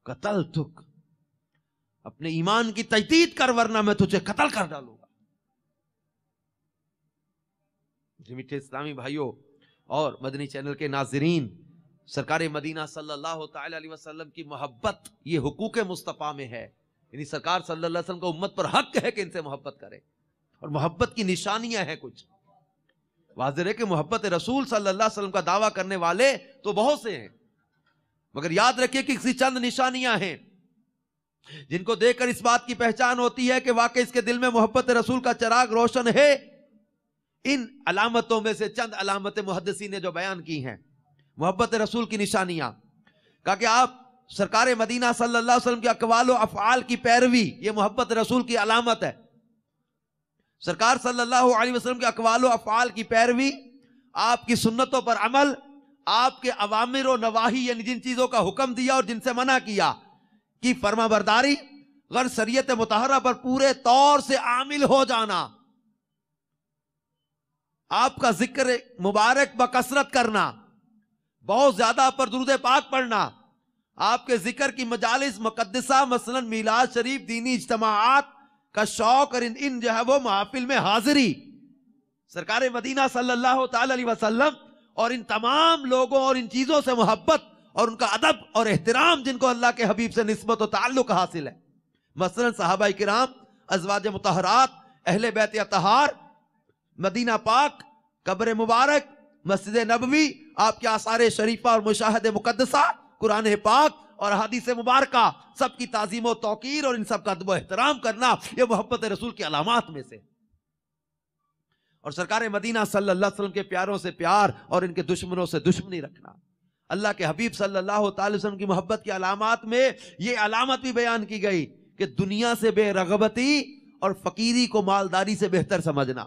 Speaker 1: قتل تک اپنے ایمان کی تجدید کر ورنہ میں تجھے قتل کر ڈالوں گا جی میٹھے اسلامی بھائیوں اور مدنی چینل کے ناظرین سرکار مدینہ صلی اللہ تعالی علیہ وسلم کی محبت یہ حقوق مصطفیٰ میں ہے یعنی سرکار صلی اللہ علیہ وسلم کا حق ہے کہ ان سے محبت کرے اور محبت کی نشانیاں ہیں کچھ واضح ہے کہ محبت رسول صلی اللہ علیہ وسلم کا دعویٰ کرنے والے تو بہت سے ہیں ہیں مگر یاد کہ کسی چند نشانیاں جن کو دیکھ کر اس بات کی پہچان ہوتی ہے کہ واقعی اس کے دل میں محبت رسول کا چراغ روشن ہے ان علامتوں میں سے چند علامت محدثی نے جو بیان کی ہیں محبت رسول کی نشانیاں کہا کہ آپ سرکار مدینہ صلی اللہ علیہ وسلم کی اقوال و افعال کی پیروی یہ محبت رسول کی علامت ہے سرکار صلی اللہ علیہ وسلم اقوال و افعال کی پیروی آپ کی سنتوں پر عمل آپ کے عوامر و یعنی جن چیزوں کا حکم دیا اور جن سے منع کیا کی فرما برداری غر سریت متحرہ پر پورے طور سے عامل ہو جانا آپ کا ذکر مبارک بکثرت کرنا بہت زیادہ پر درود پاک پڑھنا آپ کے ذکر کی مجالس مقدسہ مثلا میلاد شریف دینی اجتماعات کا شوق اور ان جو ہے وہ محافل میں حاضری سرکار مدینہ صلی اللہ تعالی علیہ وسلم اور ان تمام لوگوں اور ان چیزوں سے محبت اور ان کا ادب اور احترام جن کو اللہ کے حبیب سے نسبت و تعلق حاصل ہے مثلا صحابہ کرام ازواج متحرات اہل بیت بیتہ مدینہ پاک قبر مبارک مسجد نبوی آپ کے آثار شریفہ اور مشاہد مقدسہ قرآن پاک اور مبارکہ سب کی تعظیم و توقیر اور ان سب کا و احترام کرنا یہ محبت رسول کی علامات میں سے اور سرکار مدینہ صلی اللہ علیہ وسلم کے پیاروں سے پیار اور ان کے دشمنوں سے دشمنی رکھنا اللہ کے حبیب صلی اللہ تعالی وسلم کی محبت کی علامات میں یہ علامت بھی بیان کی گئی کہ دنیا سے بے رغبتی اور فقیری کو مالداری سے بہتر سمجھنا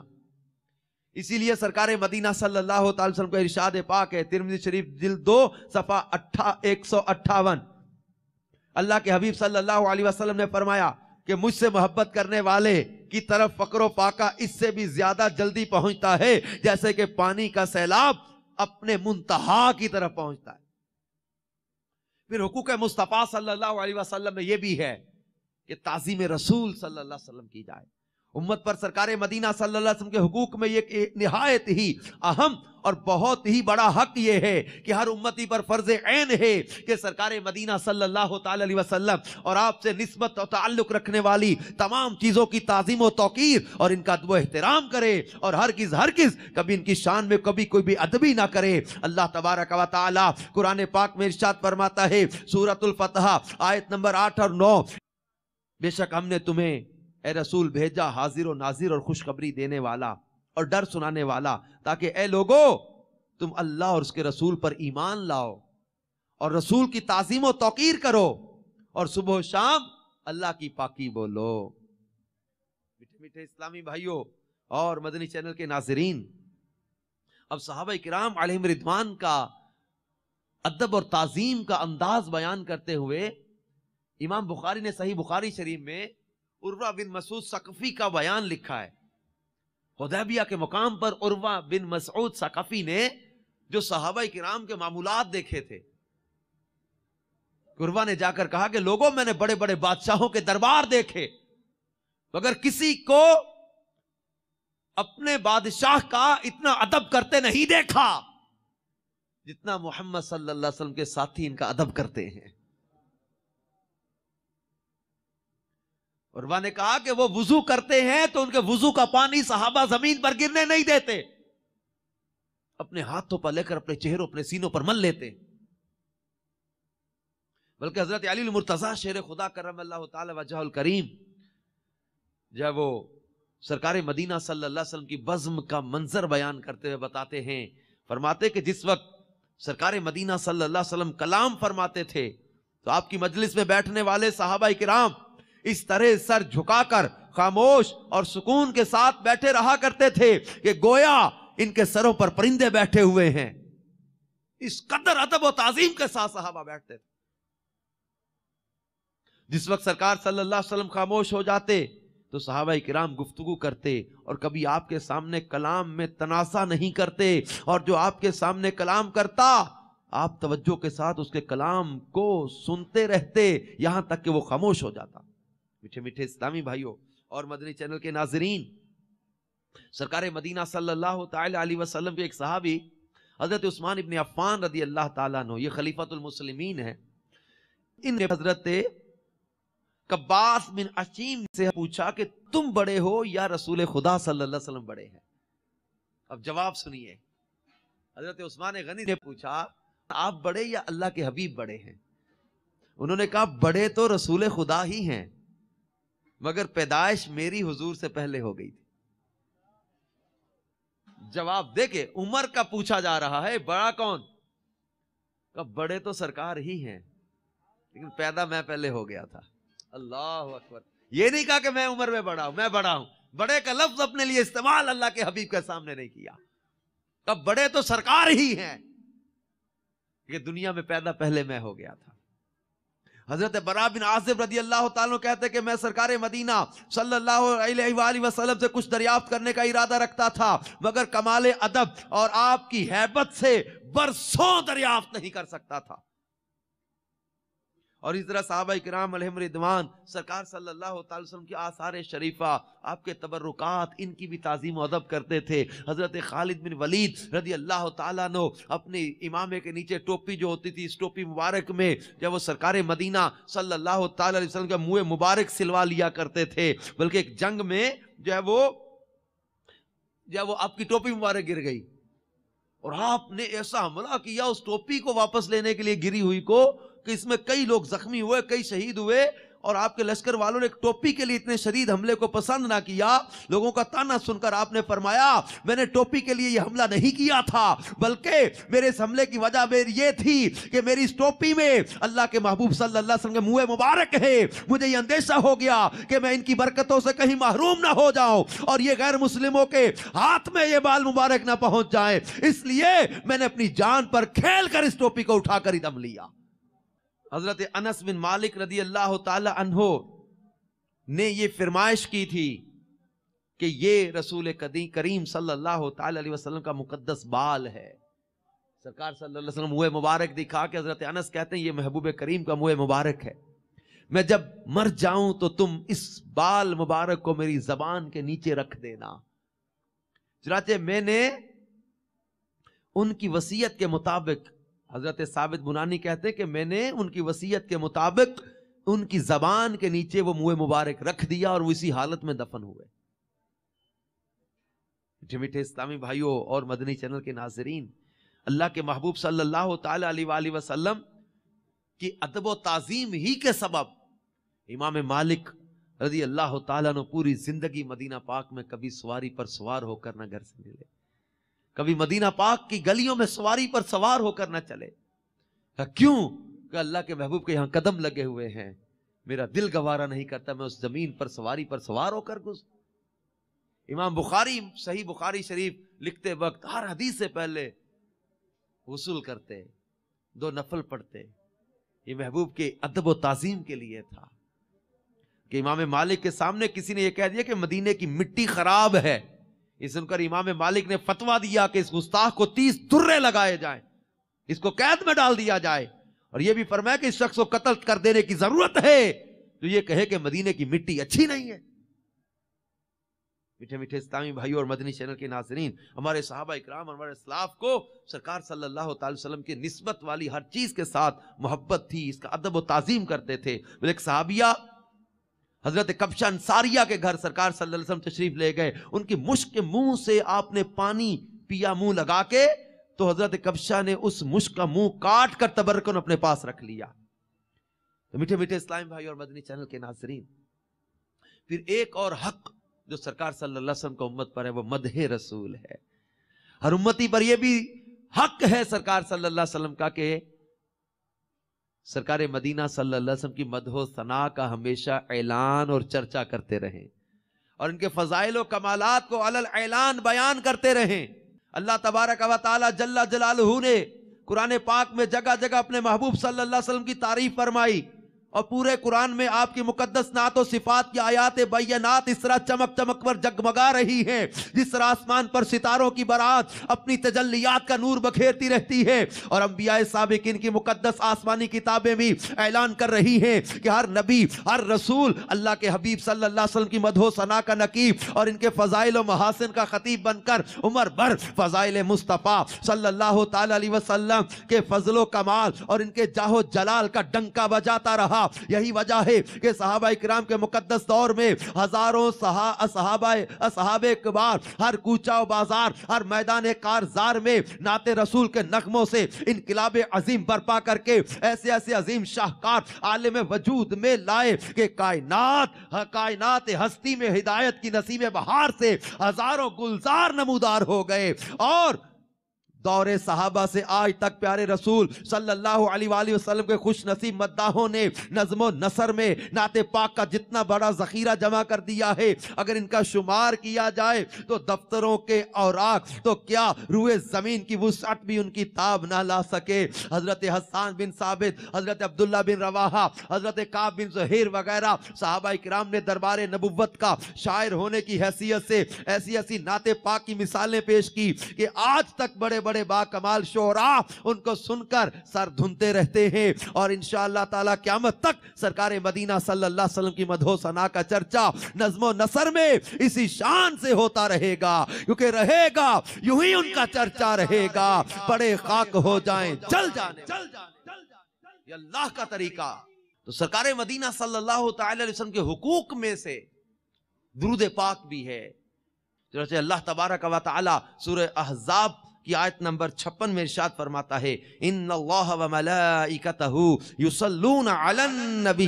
Speaker 1: اسی لیے سرکار مدینہ صلی اللہ تعالی وسلم ارشاد پاک ہے شریف جلد دو صفحہ اٹھا ایک سو اٹھاون اللہ کے حبیب صلی اللہ علیہ وسلم نے فرمایا کہ مجھ سے محبت کرنے والے کی طرف فقر و پاکہ اس سے بھی زیادہ جلدی پہنچتا ہے جیسے کہ پانی کا سیلاب اپنے منتہا کی طرف پہنچتا ہے پھر حقوق مصطفیٰ صلی اللہ علیہ وسلم میں یہ بھی ہے کہ تعظیم رسول صلی اللہ علیہ وسلم کی جائے امت پر سرکار مدینہ صلی اللہ علیہ وسلم کے حقوق میں یہ نہایت ہی اہم اور بہت ہی بڑا حق یہ ہے کہ ہر امتی پر فرض عین ہے کہ سرکار مدینہ صلی اللہ تعالی وسلم اور آپ سے نسبت اور تعلق رکھنے والی تمام چیزوں کی تعظیم و توقیر اور ان کا ادب و احترام کرے اور ہر ہرگز ہر کبھی ان کی شان میں کبھی کوئی بھی ادبی نہ کرے اللہ تبارک و تعالی قرآن پاک میں ارشاد فرماتا ہے سورت الفتح آیت نمبر آٹھ اور نو بے شک ہم نے تمہیں اے رسول بھیجا حاضر و ناظر اور خوشخبری دینے والا اور ڈر سنانے والا تاکہ اے لوگو تم اللہ اور اس کے رسول پر ایمان لاؤ اور رسول کی تعظیم و توقیر کرو اور صبح و شام اللہ کی پاکی بولو میٹھے میٹھے اسلامی بھائیوں اور مدنی چینل کے ناظرین اب صحابہ کرام علیہ ردوان کا ادب اور تعظیم کا انداز بیان کرتے ہوئے امام بخاری نے صحیح بخاری شریف میں بن مسعود سقفی کا بیان لکھا ہے کے مقام پر عروا بن مسعود سقفی نے جو صحابہ کرام کے معمولات دیکھے تھے عروا نے جا کر کہا کہ لوگوں میں نے بڑے بڑے بادشاہوں کے دربار دیکھے مگر کسی کو اپنے بادشاہ کا اتنا ادب کرتے نہیں دیکھا جتنا محمد صلی اللہ علیہ وسلم کے ساتھی ان کا ادب کرتے ہیں نے کہا کہ وہ وضو کرتے ہیں تو ان کے وضو کا پانی صحابہ زمین پر گرنے نہیں دیتے اپنے ہاتھوں پر لے کر اپنے چہروں اپنے سینوں پر مل لیتے بلکہ حضرت علی شیر خدا کرم اللہ تعالی الکریم جب وہ سرکار مدینہ صلی اللہ علیہ وسلم کی بزم کا منظر بیان کرتے ہوئے بتاتے ہیں فرماتے کہ جس وقت سرکار مدینہ صلی اللہ علیہ وسلم کلام فرماتے تھے تو آپ کی مجلس میں بیٹھنے والے صحابہ کرام اس طرح سر جھکا کر خاموش اور سکون کے ساتھ بیٹھے رہا کرتے تھے کہ گویا ان کے سروں پر پرندے بیٹھے ہوئے ہیں اس قدر ادب و تعظیم کے ساتھ صحابہ بیٹھتے تھے جس وقت سرکار صلی اللہ علیہ وسلم خاموش ہو جاتے تو صحابہ کرام گفتگو کرتے اور کبھی آپ کے سامنے کلام میں تنازع نہیں کرتے اور جو آپ کے سامنے کلام کرتا آپ توجہ کے ساتھ اس کے کلام کو سنتے رہتے یہاں تک کہ وہ خاموش ہو جاتا میٹھے میٹھے اسلامی بھائیوں اور مدنی چینل کے ناظرین سرکار مدینہ صلی اللہ تعالی علیہ وسلم کے ایک صحابی حضرت عثمان ابن عفان رضی اللہ تعالیٰ عنہ یہ خلیفۃ المسلمین ہے ان نے حضرت کباس بن عشیم سے پوچھا کہ تم بڑے ہو یا رسول خدا صلی اللہ علیہ وسلم بڑے ہیں اب جواب سنیے حضرت عثمان غنی نے پوچھا آپ بڑے یا اللہ کے حبیب بڑے ہیں انہوں نے کہا بڑے تو رسول خدا ہی ہیں مگر پیدائش میری حضور سے پہلے ہو گئی تھی جواب کے عمر کا پوچھا جا رہا ہے بڑا کون کب بڑے تو سرکار ہی ہیں لیکن پیدا میں پہلے ہو گیا تھا اللہ اکبر یہ نہیں کہا کہ میں عمر میں بڑا ہوں میں بڑا ہوں بڑے کا لفظ اپنے لیے استعمال اللہ کے حبیب کے سامنے نہیں کیا کب بڑے تو سرکار ہی ہیں کہ دنیا میں پیدا پہلے میں ہو گیا تھا حضرت برا بن عاصف رضی اللہ تعالیٰ کہتے کہ میں سرکار مدینہ صلی اللہ علیہ وآلہ وسلم سے کچھ دریافت کرنے کا ارادہ رکھتا تھا مگر کمال ادب اور آپ کی حیبت سے برسوں دریافت نہیں کر سکتا تھا اور اس طرح صحابہ اکرام ردوان سرکار صلی اللہ وسلم کی آثار شریفہ آپ کے تبرکات ان کی بھی و ادب کرتے تھے حضرت خالد بن ولید رضی اللہ تعالیٰ نے اپنے امامے کے نیچے ٹوپی جو ہوتی تھی اس ٹوپی مبارک میں جب وہ سرکار مدینہ صلی اللہ تعالیٰ علیہ وسلم کے منہ مبارک سلوا لیا کرتے تھے بلکہ ایک جنگ میں جو ہے وہ آپ کی ٹوپی مبارک گر گئی اور آپ نے ایسا حملہ کیا اس ٹوپی کو واپس لینے کے لیے گری ہوئی کو کہ اس میں کئی لوگ زخمی ہوئے کئی شہید ہوئے اور آپ کے لشکر والوں نے ایک ٹوپی کے لیے اتنے شدید حملے کو پسند نہ کیا لوگوں کا تانا سن کر آپ نے فرمایا میں نے ٹوپی کے لیے یہ حملہ نہیں کیا تھا بلکہ میرے اس حملے کی وجہ یہ تھی کہ میری اس ٹوپی میں اللہ کے محبوب صلی اللہ علیہ وسلم کے منہ مبارک ہے مجھے یہ اندیشہ ہو گیا کہ میں ان کی برکتوں سے کہیں محروم نہ ہو جاؤں اور یہ غیر مسلموں کے ہاتھ میں یہ بال مبارک نہ پہنچ جائیں اس لیے میں نے اپنی جان پر کھیل کر اس ٹوپی کو اٹھا کر ہی دم لیا حضرت انس بن مالک رضی اللہ تعالی عنہ نے یہ فرمائش کی تھی کہ یہ رسول کریم صلی اللہ تعالی علیہ وسلم کا مقدس بال ہے سرکار صلی اللہ علیہ وسلم مبارک دکھا کے حضرت انس کہتے ہیں یہ محبوب کریم کا موہ مبارک ہے میں جب مر جاؤں تو تم اس بال مبارک کو میری زبان کے نیچے رکھ دینا چنانچہ میں نے ان کی وسیعت کے مطابق حضرت ثابت بنانی کہتے کہ میں نے ان کی وسیعت کے مطابق ان کی زبان کے نیچے وہ منہ مبارک رکھ دیا اور وہ اسی حالت میں دفن ہوئے اسلامی بھائیوں اور مدنی چینل کے ناظرین اللہ کے محبوب صلی اللہ تعالی علیہ وسلم کی ادب و تعظیم ہی کے سبب امام مالک رضی اللہ تعالیٰ نے پوری زندگی مدینہ پاک میں کبھی سواری پر سوار ہو کر نہ گھر سے ملے کبھی مدینہ پاک کی گلیوں میں سواری پر سوار ہو کر نہ چلے کیوں کہ اللہ کے محبوب کے یہاں قدم لگے ہوئے ہیں میرا دل گوارا نہیں کرتا میں اس زمین پر سواری پر سوار ہو کر گز امام بخاری صحیح بخاری شریف لکھتے وقت ہر حدیث سے پہلے غسل کرتے دو نفل پڑھتے یہ محبوب کے ادب و تعظیم کے لیے تھا کہ امام مالک کے سامنے کسی نے یہ کہہ دیا کہ مدینے کی مٹی خراب ہے یہ سن کر امام مالک نے فتوا دیا کہ اس گستاخ کو تیس درے لگائے جائیں اس کو قید میں ڈال دیا جائے اور یہ بھی فرمایا کہ اس شخص کو قتل کر دینے کی ضرورت ہے تو یہ کہے کہ مدینے کی مٹی اچھی نہیں ہے میٹھے میٹھے اسلامی بھائی اور مدنی چینل کے ناظرین ہمارے صحابہ اکرام ہمارے اسلاف کو سرکار صلی اللہ تعالی وسلم کے نسبت والی ہر چیز کے ساتھ محبت تھی اس کا ادب و تعظیم کرتے تھے ایک صحابیہ حضرت کبشہ انصاریہ کے گھر سرکار صلی اللہ علیہ وسلم تشریف لے گئے ان کی مشک کے منہ سے آپ نے پانی پیا منہ لگا کے تو حضرت کبشہ نے اس مشک کا منہ کاٹ کر تبرکن اپنے پاس رکھ لیا تو میٹھے میٹھے اسلام بھائی اور مدنی چینل کے ناظرین پھر ایک اور حق جو سرکار صلی اللہ علیہ وسلم کا امت پر ہے وہ مدح رسول ہے ہر امتی پر یہ بھی حق ہے سرکار صلی اللہ علیہ وسلم کا کہ سرکار مدینہ صلی اللہ علیہ وسلم کی مدح و صنا کا ہمیشہ اعلان اور چرچا کرتے رہیں اور ان کے فضائل و کمالات کو علل اعلان بیان کرتے رہیں اللہ تبارک و تعالی جل جلالہ نے قرآن پاک میں جگہ جگہ اپنے محبوب صلی اللہ علیہ وسلم کی تعریف فرمائی اور پورے قرآن میں آپ کی مقدس نعت و صفات کی آیات بینات اس طرح چمک چمک پر جگمگا رہی ہیں جس طرح آسمان پر ستاروں کی برات اپنی تجلیات کا نور بکھیرتی رہتی ہے اور انبیاء سابق ان کی مقدس آسمانی کتابیں بھی اعلان کر رہی ہیں کہ ہر نبی ہر رسول اللہ کے حبیب صلی اللہ علیہ وسلم کی مدھو سنا کا نقیب اور ان کے فضائل و محاسن کا خطیب بن کر عمر بھر فضائل مصطفیٰ صلی اللہ تعالی علیہ وسلم کے فضل و کمال اور ان کے جاہو جلال کا ڈنکا بجاتا رہا یہی وجہ ہے کہ صحابہ اکرام کے مقدس دور میں ہزاروں صحابہ صحابہ اکبار ہر کوچہ و بازار ہر میدان کارزار میں نات رسول کے نغموں سے انقلاب عظیم برپا کر کے ایسے ایسے عظیم شاہکار عالم وجود میں لائے کہ کائنات کائنات ہستی میں ہدایت کی نصیب بہار سے ہزاروں گلزار نمودار ہو گئے اور دور صحابہ سے آج تک پیارے رسول صلی اللہ علیہ وآلہ وسلم کے خوش نصیب مداحوں نے نظم و نثر میں نات پاک کا جتنا بڑا ذخیرہ جمع کر دیا ہے اگر ان کا شمار کیا جائے تو دفتروں کے اوراق تو کیا روئے زمین کی وسعت بھی ان کی تاب نہ لا سکے حضرت حسان بن ثابت حضرت عبداللہ بن رواحہ حضرت قاب بن زہیر وغیرہ صحابہ اکرام نے دربار نبوت کا شاعر ہونے کی حیثیت سے ایسی ایسی نعت پاک کی مثالیں پیش کی کہ آج تک بڑے بڑے بڑے با کمال شعرا ان کو سن کر سر دھنتے رہتے ہیں اور انشاءاللہ تعالی قیامت تک سرکار مدینہ صلی اللہ علیہ وسلم کی مدھو سنا کا چرچا نظم و نصر میں اسی شان سے ہوتا رہے گا کیونکہ رہے گا یوں ہی ان کا چرچا رہے گا بڑے خاک ہو جائیں چل جانے یہ اللہ کا طریقہ تو سرکار مدینہ صلی اللہ علیہ وسلم کے حقوق میں سے درود پاک بھی ہے اللہ تبارک و تعالی سورہ احزاب کی آیت نمبر چھپن میں ارشاد فرماتا ہے ان اللہ و ملائکتہو یسلون علی النبی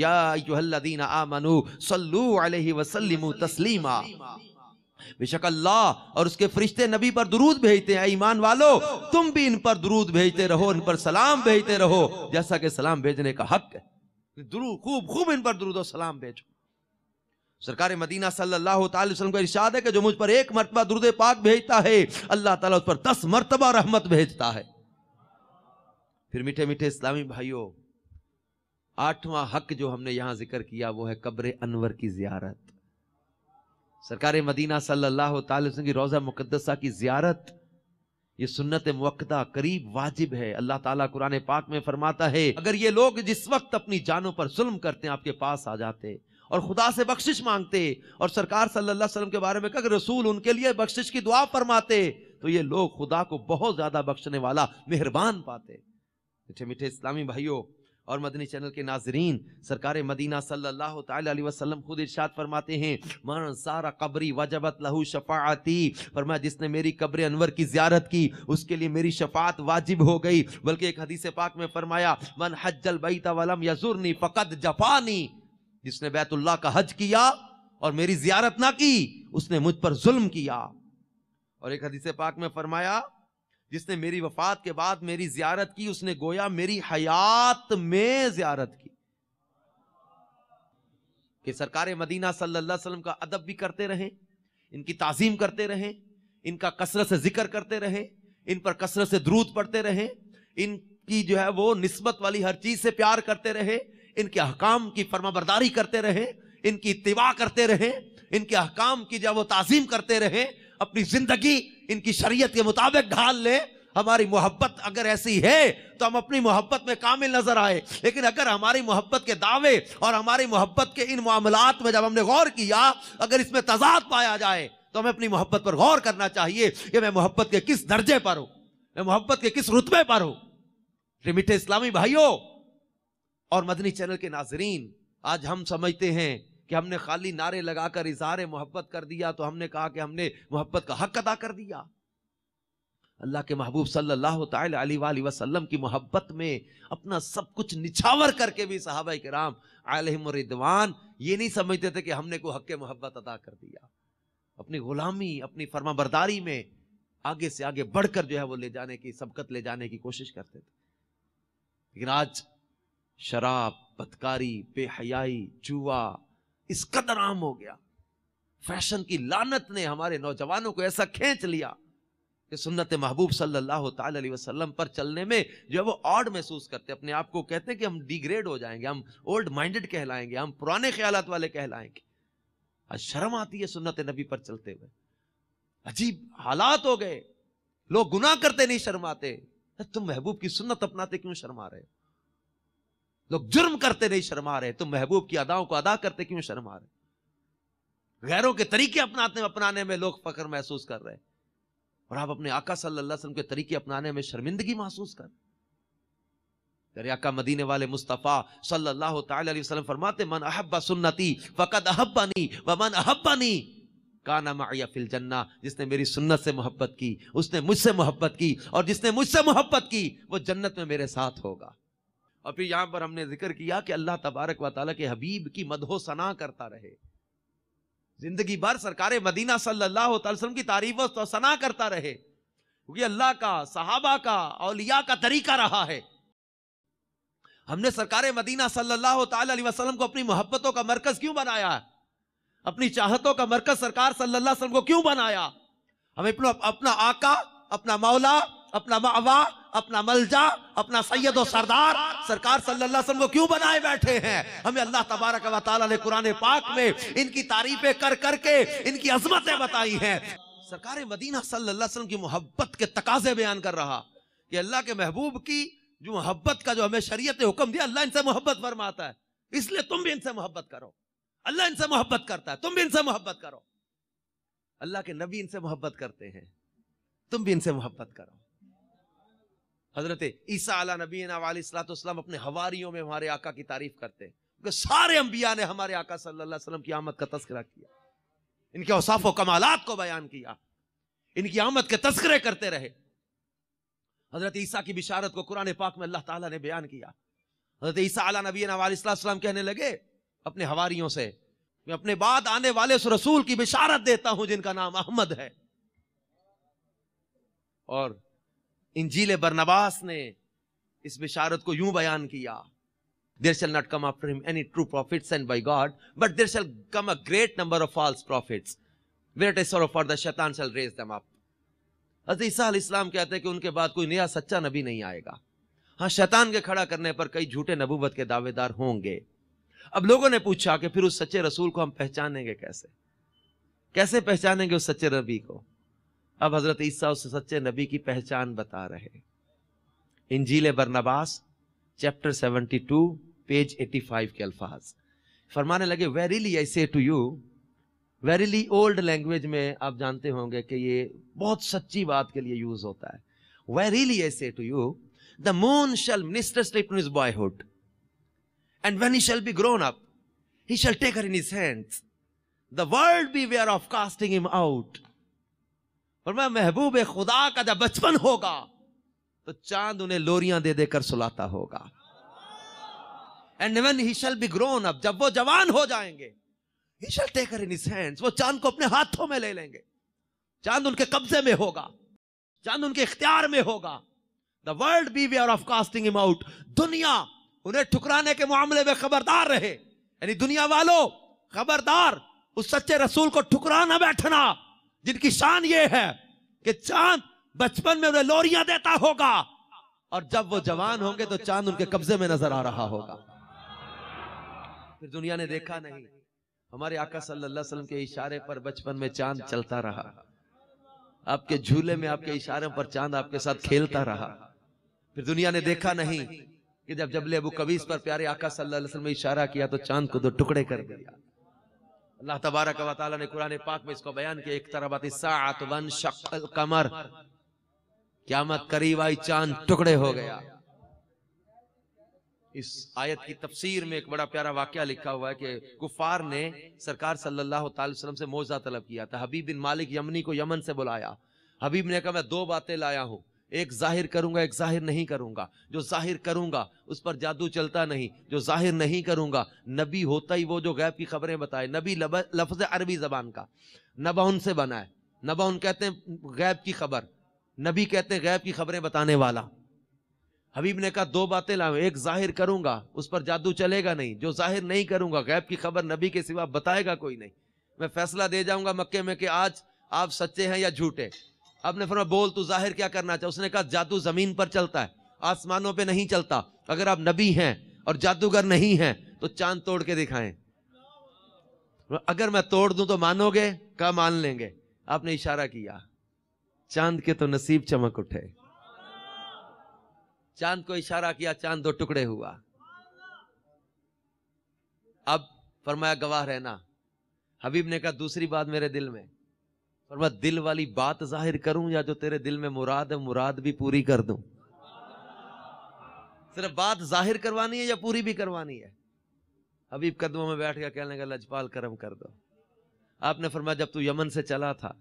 Speaker 1: یا ایوہ الذین آمنو صلو علیہ وسلم تسلیما بے شک اللہ اور اس کے فرشتے نبی پر درود بھیجتے ہیں ایمان والو تم بھی ان پر درود بھیجتے رہو ان پر سلام بھیجتے رہو جیسا کہ سلام بھیجنے کا حق ہے درود خوب خوب ان پر درود و سلام بھیجو سرکار مدینہ صلی اللہ تعالی وسلم کا ارشاد ہے کہ جو مجھ پر ایک مرتبہ پاک بھیجتا ہے اللہ تعالیٰ اس پر دس مرتبہ رحمت بھیجتا ہے پھر میٹھے میٹھے اسلامی حق جو ہم نے یہاں ذکر کیا وہ ہے قبر انور کی زیارت سرکار مدینہ صلی اللہ تعالی وسلم کی روزہ مقدسہ کی زیارت یہ سنت مقدہ قریب واجب ہے اللہ تعالیٰ قرآن پاک میں فرماتا ہے اگر یہ لوگ جس وقت اپنی جانوں پر ظلم کرتے ہیں آپ کے پاس آ جاتے اور خدا سے بخشش مانگتے اور سرکار صلی اللہ علیہ وسلم کے بارے میں کہا کہ رسول ان کے لیے بخشش کی دعا فرماتے تو یہ لوگ خدا کو بہت زیادہ بخشنے والا مہربان پاتے اسلامی بھائیوں اور مدنی چینل کے ناظرین سرکار مدینہ صلی اللہ علیہ وسلم خود ارشاد فرماتے ہیں قبری وجبت لہو شفاعتی فرمایا جس نے میری قبر انور کی زیارت کی اس کے لیے میری شفاعت واجب ہو گئی بلکہ ایک حدیث پاک میں فرمایا من حج البیت ولم یزرنی فقد جفانی جس نے بیت اللہ کا حج کیا اور میری زیارت نہ کی اس نے مجھ پر ظلم کیا اور ایک حدیث پاک میں میں فرمایا جس نے نے میری میری میری وفات کے بعد زیارت زیارت کی کی اس گویا حیات کہ سرکار مدینہ صلی اللہ علیہ وسلم کا ادب بھی کرتے رہے ان کی تعظیم کرتے رہے ان کا کثرت سے ذکر کرتے رہے ان پر کثرت سے درود پڑتے رہے ان کی جو ہے وہ نسبت والی ہر چیز سے پیار کرتے رہے ان کے حکام کی فرما برداری کرتے رہے ان کی اتباع کرتے رہے ان کے احکام کی جب وہ تعظیم کرتے رہے اپنی زندگی ان کی شریعت کے مطابق ڈھال لے ہماری محبت اگر ایسی ہے تو ہم اپنی محبت میں کامل نظر آئے لیکن اگر ہماری محبت کے دعوے اور ہماری محبت کے ان معاملات میں جب ہم نے غور کیا اگر اس میں تضاد پایا جائے تو ہمیں اپنی محبت پر غور کرنا چاہیے کہ میں محبت کے کس درجے پر ہوں میں محبت کے کس رتبے پر ہوں میٹھے اسلامی بھائیوں اور مدنی چینل کے ناظرین آج ہم سمجھتے ہیں کہ ہم نے خالی نعرے لگا کر اظہار محبت کر دیا تو ہم نے کہا کہ ہم نے محبت کا حق ادا کر دیا اللہ کے محبوب صلی اللہ تعالی علیہ وآلہ وسلم کی محبت میں اپنا سب کچھ نچھاور کر کے بھی صحابہ کرام علیہ مردوان یہ نہیں سمجھتے تھے کہ ہم نے کوئی حق محبت ادا کر دیا اپنی غلامی اپنی فرما برداری میں آگے سے آگے بڑھ کر جو ہے وہ لے جانے کی سبقت لے جانے کی کوشش کرتے تھے لیکن آج شراب پتکاری بے حیائی جوا اس قدر عام ہو گیا فیشن کی لانت نے ہمارے نوجوانوں کو ایسا کھینچ لیا کہ سنت محبوب صلی اللہ تعالی علیہ وسلم پر چلنے میں جو ہے وہ آڈ محسوس کرتے اپنے آپ کو کہتے ہیں کہ ہم ڈی گریڈ ہو جائیں گے ہم اولڈ مائنڈڈ کہلائیں گے ہم پرانے خیالات والے کہلائیں گے آج شرم آتی ہے سنت نبی پر چلتے ہوئے عجیب حالات ہو گئے لوگ گناہ کرتے نہیں شرماتے تم محبوب کی سنت اپناتے کیوں شرما رہے ہو لوگ جرم کرتے نہیں شرما رہے تم محبوب کی اداؤں کو ادا کرتے کیوں شرما رہے غیروں کے طریقے اپناتے اپنانے میں لوگ فخر محسوس کر رہے اور آپ اپنے آقا صلی اللہ علیہ وسلم کے طریقے اپنانے میں شرمندگی محسوس کر رہے ہیں مدینے والے مصطفیٰ صلی اللہ تعالی علیہ وسلم فرماتے من احبا سنتی فقد احبانی ومن احبانی کانا فی الجنہ جس نے میری سنت سے محبت کی اس نے مجھ سے محبت کی اور جس نے مجھ سے محبت کی وہ جنت میں میرے ساتھ ہوگا اور پھر یہاں پر ہم نے ذکر کیا کہ اللہ تبارک و تعالیٰ کے حبیب کی مدہ و ثنا کرتا رہے زندگی بھر سرکار مدینہ صلی اللہ علیہ وسلم کی تعریف و ثنا کرتا رہے کیونکہ اللہ کا صحابہ کا اولیاء کا طریقہ رہا ہے ہم نے سرکار مدینہ صلی اللہ تعالی علیہ وسلم کو اپنی محبتوں کا مرکز کیوں بنایا اپنی چاہتوں کا مرکز سرکار صلی اللہ علیہ وسلم کو کیوں بنایا ہمیں اپنا آقا اپنا مولا اپنا معوا اپنا ملجا اپنا سید و سردار سرکار صلی اللہ علیہ وسلم کو کیوں بنائے بیٹھے ہیں ہمیں اللہ تبارک و تعالیٰ نے قرآن پاک میں ان کی تعریفیں کر کر کے ان کی عظمتیں بتائی ہیں سرکار مدینہ صلی اللہ علیہ وسلم کی محبت کے تقاضے بیان کر رہا کہ اللہ کے محبوب کی جو محبت کا جو ہمیں شریعت حکم دیا اللہ ان سے محبت فرماتا ہے اس لیے تم بھی ان سے محبت کرو اللہ ان سے محبت کرتا ہے تم بھی ان سے محبت کرو اللہ کے نبی ان سے محبت کرتے ہیں تم بھی ان سے محبت کرو حضرت عیسیٰ علیہ نبی علیہ السلاۃ والسلام اپنے ہواریوں میں ہمارے آقا کی تعریف کرتے ہیں کہ سارے انبیاء نے ہمارے آقا صلی اللہ علیہ وسلم کی آمد کا تذکرہ کیا ان کے اوصاف و کمالات کو بیان کیا ان کی آمد کے تذکرے کرتے رہے حضرت عیسیٰ کی بشارت کو قرآن پاک میں اللہ تعالیٰ نے بیان کیا حضرت عیسیٰ علیہ نبی علیہ السلام کہنے لگے اپنے ہواریوں سے میں اپنے بعد آنے والے اس رسول کی بشارت دیتا ہوں جن کا نام احمد ہے اور انجیل برنواس نے اس بشارت کو یوں بیان کیا there shall not come after him any true prophet send by God but there shall come a great number of false prophets wait as for the شیطان شیل ریز دم اپ حضرت عیسیٰ علیہ السلام کہتے ہیں کہ ان کے بعد کوئی نیا سچا نبی نہیں آئے گا ہاں شیطان کے کھڑا کرنے پر کئی جھوٹے نبوت کے دعوے دار ہوں گے اب لوگوں نے پوچھا کہ پھر اس سچے رسول کو ہم پہچانیں گے کیسے کیسے پہچانیں گے اس سچے نبی کو اب حضرت عیسیٰ اس سچے نبی کی پہچان بتا رہے انجیل Barnabas chapter seventy two page eighty five کے الفاظ فرمانے لگے verily I say to you verily old language میں آپ جانتے ہوں گے کہ یہ بہت سچی بات کے لیے یوز ہوتا ہے verily I say to you the moon shall minister boyhood and when he shall be grown up he shall take her in his hand the world beware of casting him out فرمایا محبوب خدا کا جب بچپن ہوگا تو چاند انہیں لوریاں دے دے کر سلاتا ہوگا اینڈ ون ہی شل بی گرون اب جب وہ جوان ہو جائیں گے ہی شل ٹیکر ان ہینڈس وہ چاند کو اپنے ہاتھوں میں لے لیں گے چاند ان کے قبضے میں ہوگا چاند ان کے اختیار میں ہوگا the world beware of casting em out دنیا انہیں ٹھکرانے کے معاملے میں خبردار رہے یعنی دنیا والوں خبردار اس سچے رسول کو ٹھکرانا بیٹھنا جن کی شان یہ ہے کہ چاند بچپن میں انہیں لوریاں دیتا ہوگا اور جب وہ جوان ہوں گے تو چاند ان کے قبضے میں نظر آ رہا ہوگا پھر دنیا نے دیکھا نہیں ہمارے آقا صلی اللہ علیہ وسلم کے اشارے پر بچپن میں چاند چلتا رہا آپ کے جھولے میں آپ کے اشاروں پر چاند آپ کے ساتھ کھیلتا رہا پھر دنیا نے دیکھا نہیں کہ جب جبل ابو قبیس پر پیارے آقا صلی اللہ علیہ وسلم نے اشارہ کیا تو چاند کو دو ٹکڑے کر دیا اللہ تبارک و تعالی نے قرآن پاک میں اس کو بیان کیا ایک طرح باتی ساعت ون شق القمر قیامت قریب آئی چاند ٹکڑے ہو گیا اس آیت کی تفسیر میں ایک بڑا پیارا واقعہ لکھا ہوا ہے کہ کفار نے سرکار صلی اللہ علیہ وسلم سے موزہ طلب کیا تھا حبیب بن مالک یمنی کو یمن سے بلایا حبیب نے کہا میں دو باتیں لایا ہوں ایک ظاہر کروں گا ایک ظاہر نہیں کروں گا جو ظاہر کروں گا اس پر جادو چلتا نہیں جو ظاہر نہیں کروں گا نبی ہوتا ہی وہ جو غیب کی خبریں بتائے نبی لفظ عربی زبان کا نبا ان سے بنا ہے نبا ان کہتے غیب کی خبر نبی کہتے ہیں غیب کی خبریں بتانے والا حبیب نے کہا دو باتیں لاؤں ایک ظاہر کروں گا اس پر جادو چلے گا نہیں جو ظاہر نہیں کروں گا غیب کی خبر نبی کے سوا بتائے گا کوئی نہیں میں فیصلہ دے جاؤں گا مکے میں کہ آج آپ سچے ہیں یا جھوٹے آپ نے فرما بول تو ظاہر کیا کرنا اس نے کہا جادو زمین پر چلتا ہے آسمانوں پہ نہیں چلتا اگر آپ نبی ہیں اور جادوگر نہیں ہیں تو چاند توڑ کے دکھائیں اگر میں توڑ دوں تو مانو گے کہا مان لیں گے آپ نے اشارہ کیا چاند کے تو نصیب چمک اٹھے چاند کو اشارہ کیا چاند دو ٹکڑے ہوا اب فرمایا گواہ رہنا حبیب نے کہا دوسری بات میرے دل میں فرما دل والی بات ظاہر کروں یا جو تیرے دل میں مراد ہے مراد بھی پوری کر دوں صرف بات ظاہر کروانی ہے یا پوری بھی کروانی ہے حبیب قدموں میں بیٹھ کے کہنے کا لجپال کرم کر دو آپ نے فرمایا جب تو یمن سے چلا تھا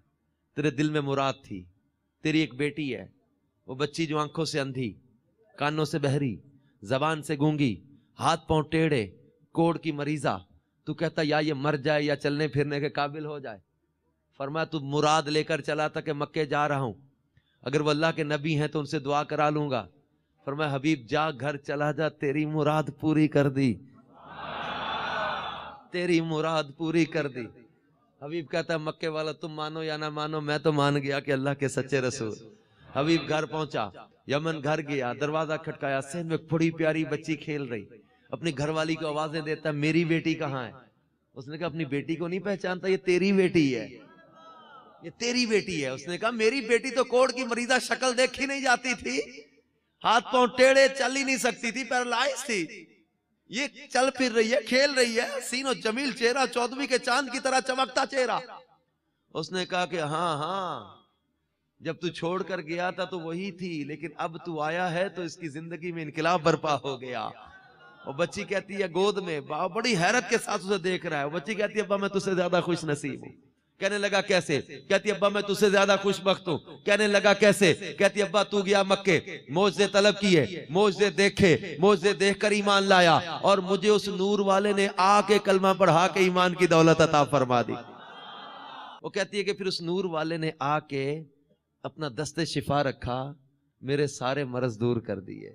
Speaker 1: تیرے دل میں مراد تھی تیری ایک بیٹی ہے وہ بچی جو آنکھوں سے اندھی کانوں سے بہری زبان سے گونگی ہاتھ پاؤں ٹیڑھے کوڑ کی مریضہ تو کہتا یا یہ مر جائے یا چلنے پھرنے کے قابل ہو جائے فرمایا تو مراد لے کر چلا تھا کہ مکے جا رہا ہوں اگر وہ اللہ کے نبی ہیں تو ان سے دعا کرا لوں گا فرمایا حبیب جا گھر چلا جا تیری مراد پوری کر دی تیری مراد پوری کر دی حبیب کہتا ہے مکے والا تم مانو یا نہ مانو میں تو مان گیا کہ اللہ کے سچے رسول حبیب گھر پہنچا یمن گھر گیا دروازہ کھٹکایا سین میں بڑی پیاری بچی کھیل رہی اپنی گھر والی کو آوازیں دیتا میری بیٹی کہاں ہے اس نے کہا اپنی بیٹی کو نہیں پہچانتا یہ تیری بیٹی ہے یہ تیری بیٹی ہے اس نے کہا میری بیٹی تو کوڑ کی مریضہ شکل دیکھی نہیں جاتی تھی ہاتھ پاؤں ٹیڑے چل ہی نہیں سکتی تھی پیرالائز تھی یہ چل پھر رہی ہے کھیل رہی ہے جمیل چہرہ کے چاند کی طرح چمکتا چہرہ اس نے کہا کہ ہاں ہاں جب تو چھوڑ کر گیا تھا تو وہی تھی لیکن اب تو آیا ہے تو اس کی زندگی میں انقلاب برپا ہو گیا اور بچی کہتی ہے گود میں بڑی حیرت کے ساتھ اسے دیکھ رہا ہے بچی کہتی ہے ابا میں سے زیادہ خوش نصیب ہوں کہنے لگا کیسے کہتی ابا میں سے زیادہ خوش بخت ہوں کہنے لگا کیسے کہتی ابا تو مکے مکہ موجزے طلب کیے موجزے دیکھے موجزے دیکھ کر ایمان لایا اور مجھے اس نور والے نے آ کے کلمہ پڑھا کے ایمان کی دولت عطا فرما دی وہ کہتی ہے کہ پھر اس نور والے نے آ کے اپنا دست شفا رکھا میرے سارے مرض دور کر دیے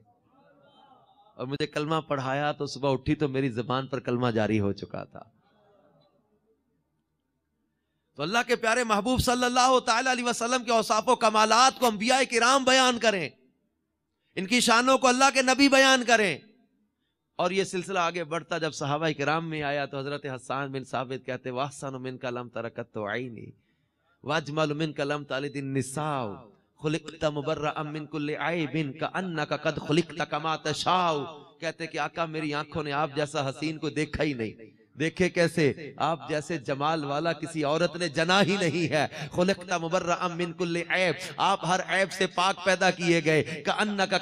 Speaker 1: اور مجھے کلمہ پڑھایا تو صبح اٹھی تو میری زبان پر کلمہ جاری ہو چکا تھا تو اللہ کے پیارے محبوب صلی اللہ تعالی علیہ وسلم کے اوصاف و کمالات کو انبیاء کرام بیان کریں ان کی شانوں کو اللہ کے نبی بیان کریں اور یہ سلسلہ آگے بڑھتا جب صحابہ کرام میں آیا تو حضرت حسان بن ثابت کہتے واحسان من کا لم ترکت تو عینی واجمل من کا لم تالد النساو خلقت مبرع من کل عیب کا انکا قد خلقت کما تشاو کہتے کہ آقا میری آنکھوں نے آپ جیسا حسین کو دیکھا ہی نہیں دیکھے کیسے آپ جیسے جمال والا کسی عورت نے جنا ہی نہیں ہے خلقتا من کل عیب آپ ہر عیب سے پاک پیدا کیے گئے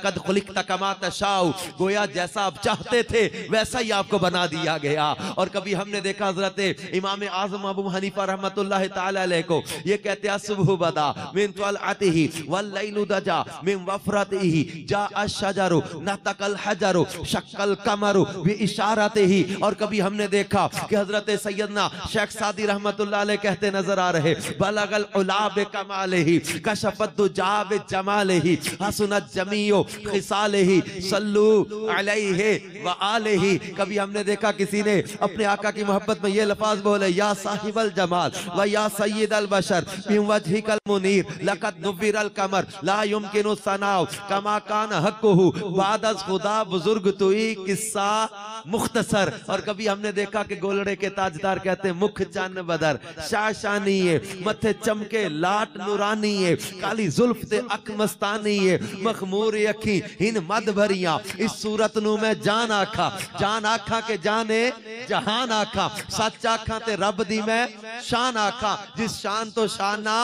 Speaker 1: قد خلقتا گویا جیسا آپ چاہتے تھے ویسا ہی آپ کو بنا دیا گیا اور کبھی ہم نے دیکھا حضرت امام آزم ابو حنیفہ رحمت اللہ تعالیٰ یہ کہتے ہیں صبح بدا من من واللیل دجا ہی جا شکل کمر بھی اشار ہی اور کبھی ہم نے دیکھا کہ حضرت سیدنا شیخ سادی رحمت اللہ علیہ کہتے نظر آ رہے بلغ العلاب کمالہ کشفت دجاب جمالہ حسنت جمیو خصالہ صلو علیہ وآلہ کبھی ہم نے دیکھا کسی نے اپنے آقا کی محبت میں یہ لفاظ بولے یا صاحب الجمال و یا سید البشر بیم وجہ کلمنیر لقد نبیر القمر لا یمکن سناو کما کان حقہ بعد از خدا بزرگ توی قصہ مختصر اور کبھی ہم نے دیکھا کے گولڑے کے تاجدار کہتے ہیں مکھ چان بدر شاہ شانی ہے متھے چمکے لات نورانی ہے کالی زلف تے اک مستانی ہے مخمور یکھیں ہن مد بھریاں اس صورت نو میں جان آکھا جان آکھا کے جانے جہان آکھا سچ آکھا تے رب دی میں شان آکھا جس شان تو شانا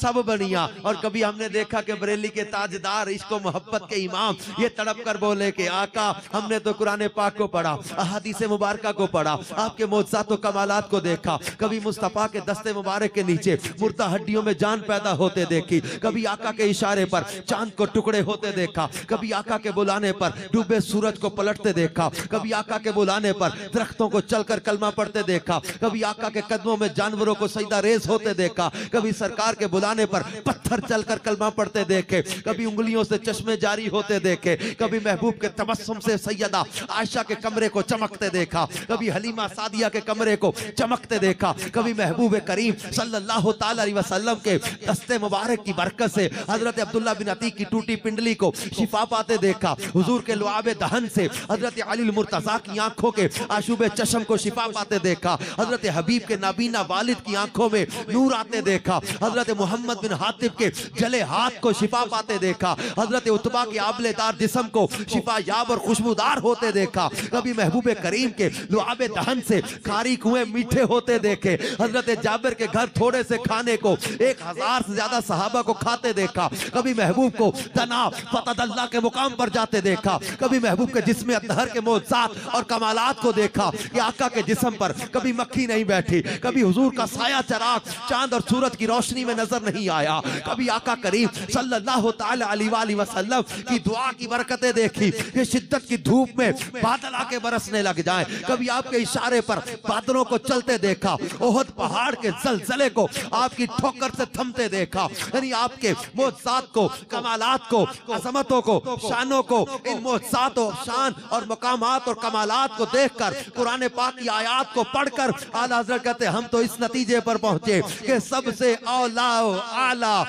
Speaker 1: سب بنیاں اور کبھی ہم نے دیکھا کہ بریلی کے تاجدار عشق و محبت کے امام یہ تڑپ کر بولے کہ آقا ہم نے تو قرآن پاک کو پڑھا احادیث مبارکہ کو پڑھا آپ کے موجزات و کمالات کو دیکھا کبھی مصطفیٰ کے دستے مبارک کے نیچے مرتا ہڈیوں میں جان پیدا ہوتے دیکھی کبھی آقا کے اشارے پر چاند کو ٹکڑے ہوتے دیکھا کبھی آقا کے بلانے پر ڈوبے سورج کو پلٹتے دیکھا کبھی آقا کے بلانے پر درختوں کو چل کر کلمہ دیکھا کبھی آقا کے قدموں میں جانوروں کو سیدہ ریز ہوتے دیکھا کبھی سرکار کے بلانے پر پتھر چل کر کلمہ پڑتے دیکھے کبھی انگلیوں سے چشمے جاری ہوتے دیکھے کبھی محبوب کے تبسم سے سیدہ عائشہ کے کمرے کو چمکتے دیکھا کبھی حلیمہ کے کمرے کو چمکتے دیکھا کبھی محبوب کریم صلی اللہ علیہ وسلم کے دست مبارک کی برکت سے حضرت عبداللہ بن کی ٹوٹی پنڈلی کو شفا پاتے دیکھا حضور کے لعاب دہن سے حضرت علی المرتضی کی آنکھوں کے آشوب چشم کو شفا پاتے دیکھا حضرت حبیب کے نابینا والد کی آنکھوں میں نور آتے دیکھا حضرت محمد بن حاطب کے جلے ہاتھ کو شفا پاتے دیکھا حضرت عطبا کے عابلے دار جسم کو شفا یاب اور خوشبودار ہوتے دیکھا کبھی محبوب کریم کے لعاب دہن سے کھاری کنویں میٹھے ہوتے دیکھے حضرت جابر کے گھر تھوڑے سے کھانے کو ایک ہزار سے زیادہ صحابہ کو کھاتے دیکھا کبھی محبوب کو تنا فتح اللہ کے مقام پر جاتے دیکھا کبھی محبوب کے جسم اطہر کے موزات اور کمالات کو دیکھا کہ آقا کے جسم پر کبھی مکھی نہیں بیٹھی کبھی حضور کا سایہ چراغ چاند اور صورت کی روشنی میں نظر نہیں آیا کبھی آقا کریم صلی اللہ تعالی علیہ وآلہ وسلم کی دعا کی برکتیں دیکھی کہ شدت کی دھوپ میں بادل آکے برسنے لگ جائیں کبھی آپ کے اشارے کنارے پر بادلوں کو چلتے دیکھا اہد پہاڑ کے زلزلے کو آپ کی ٹھوکر سے تھمتے دیکھا یعنی آپ کے معجزات کو کمالات کو عظمتوں کو شانوں کو ان معجزات و شان اور مقامات اور کمالات کو دیکھ کر قرآن پاک کی آیات کو پڑھ کر اعلی حضرت کہتے ہیں ہم تو اس نتیجے پر پہنچے کہ سب سے اولا و اعلیٰ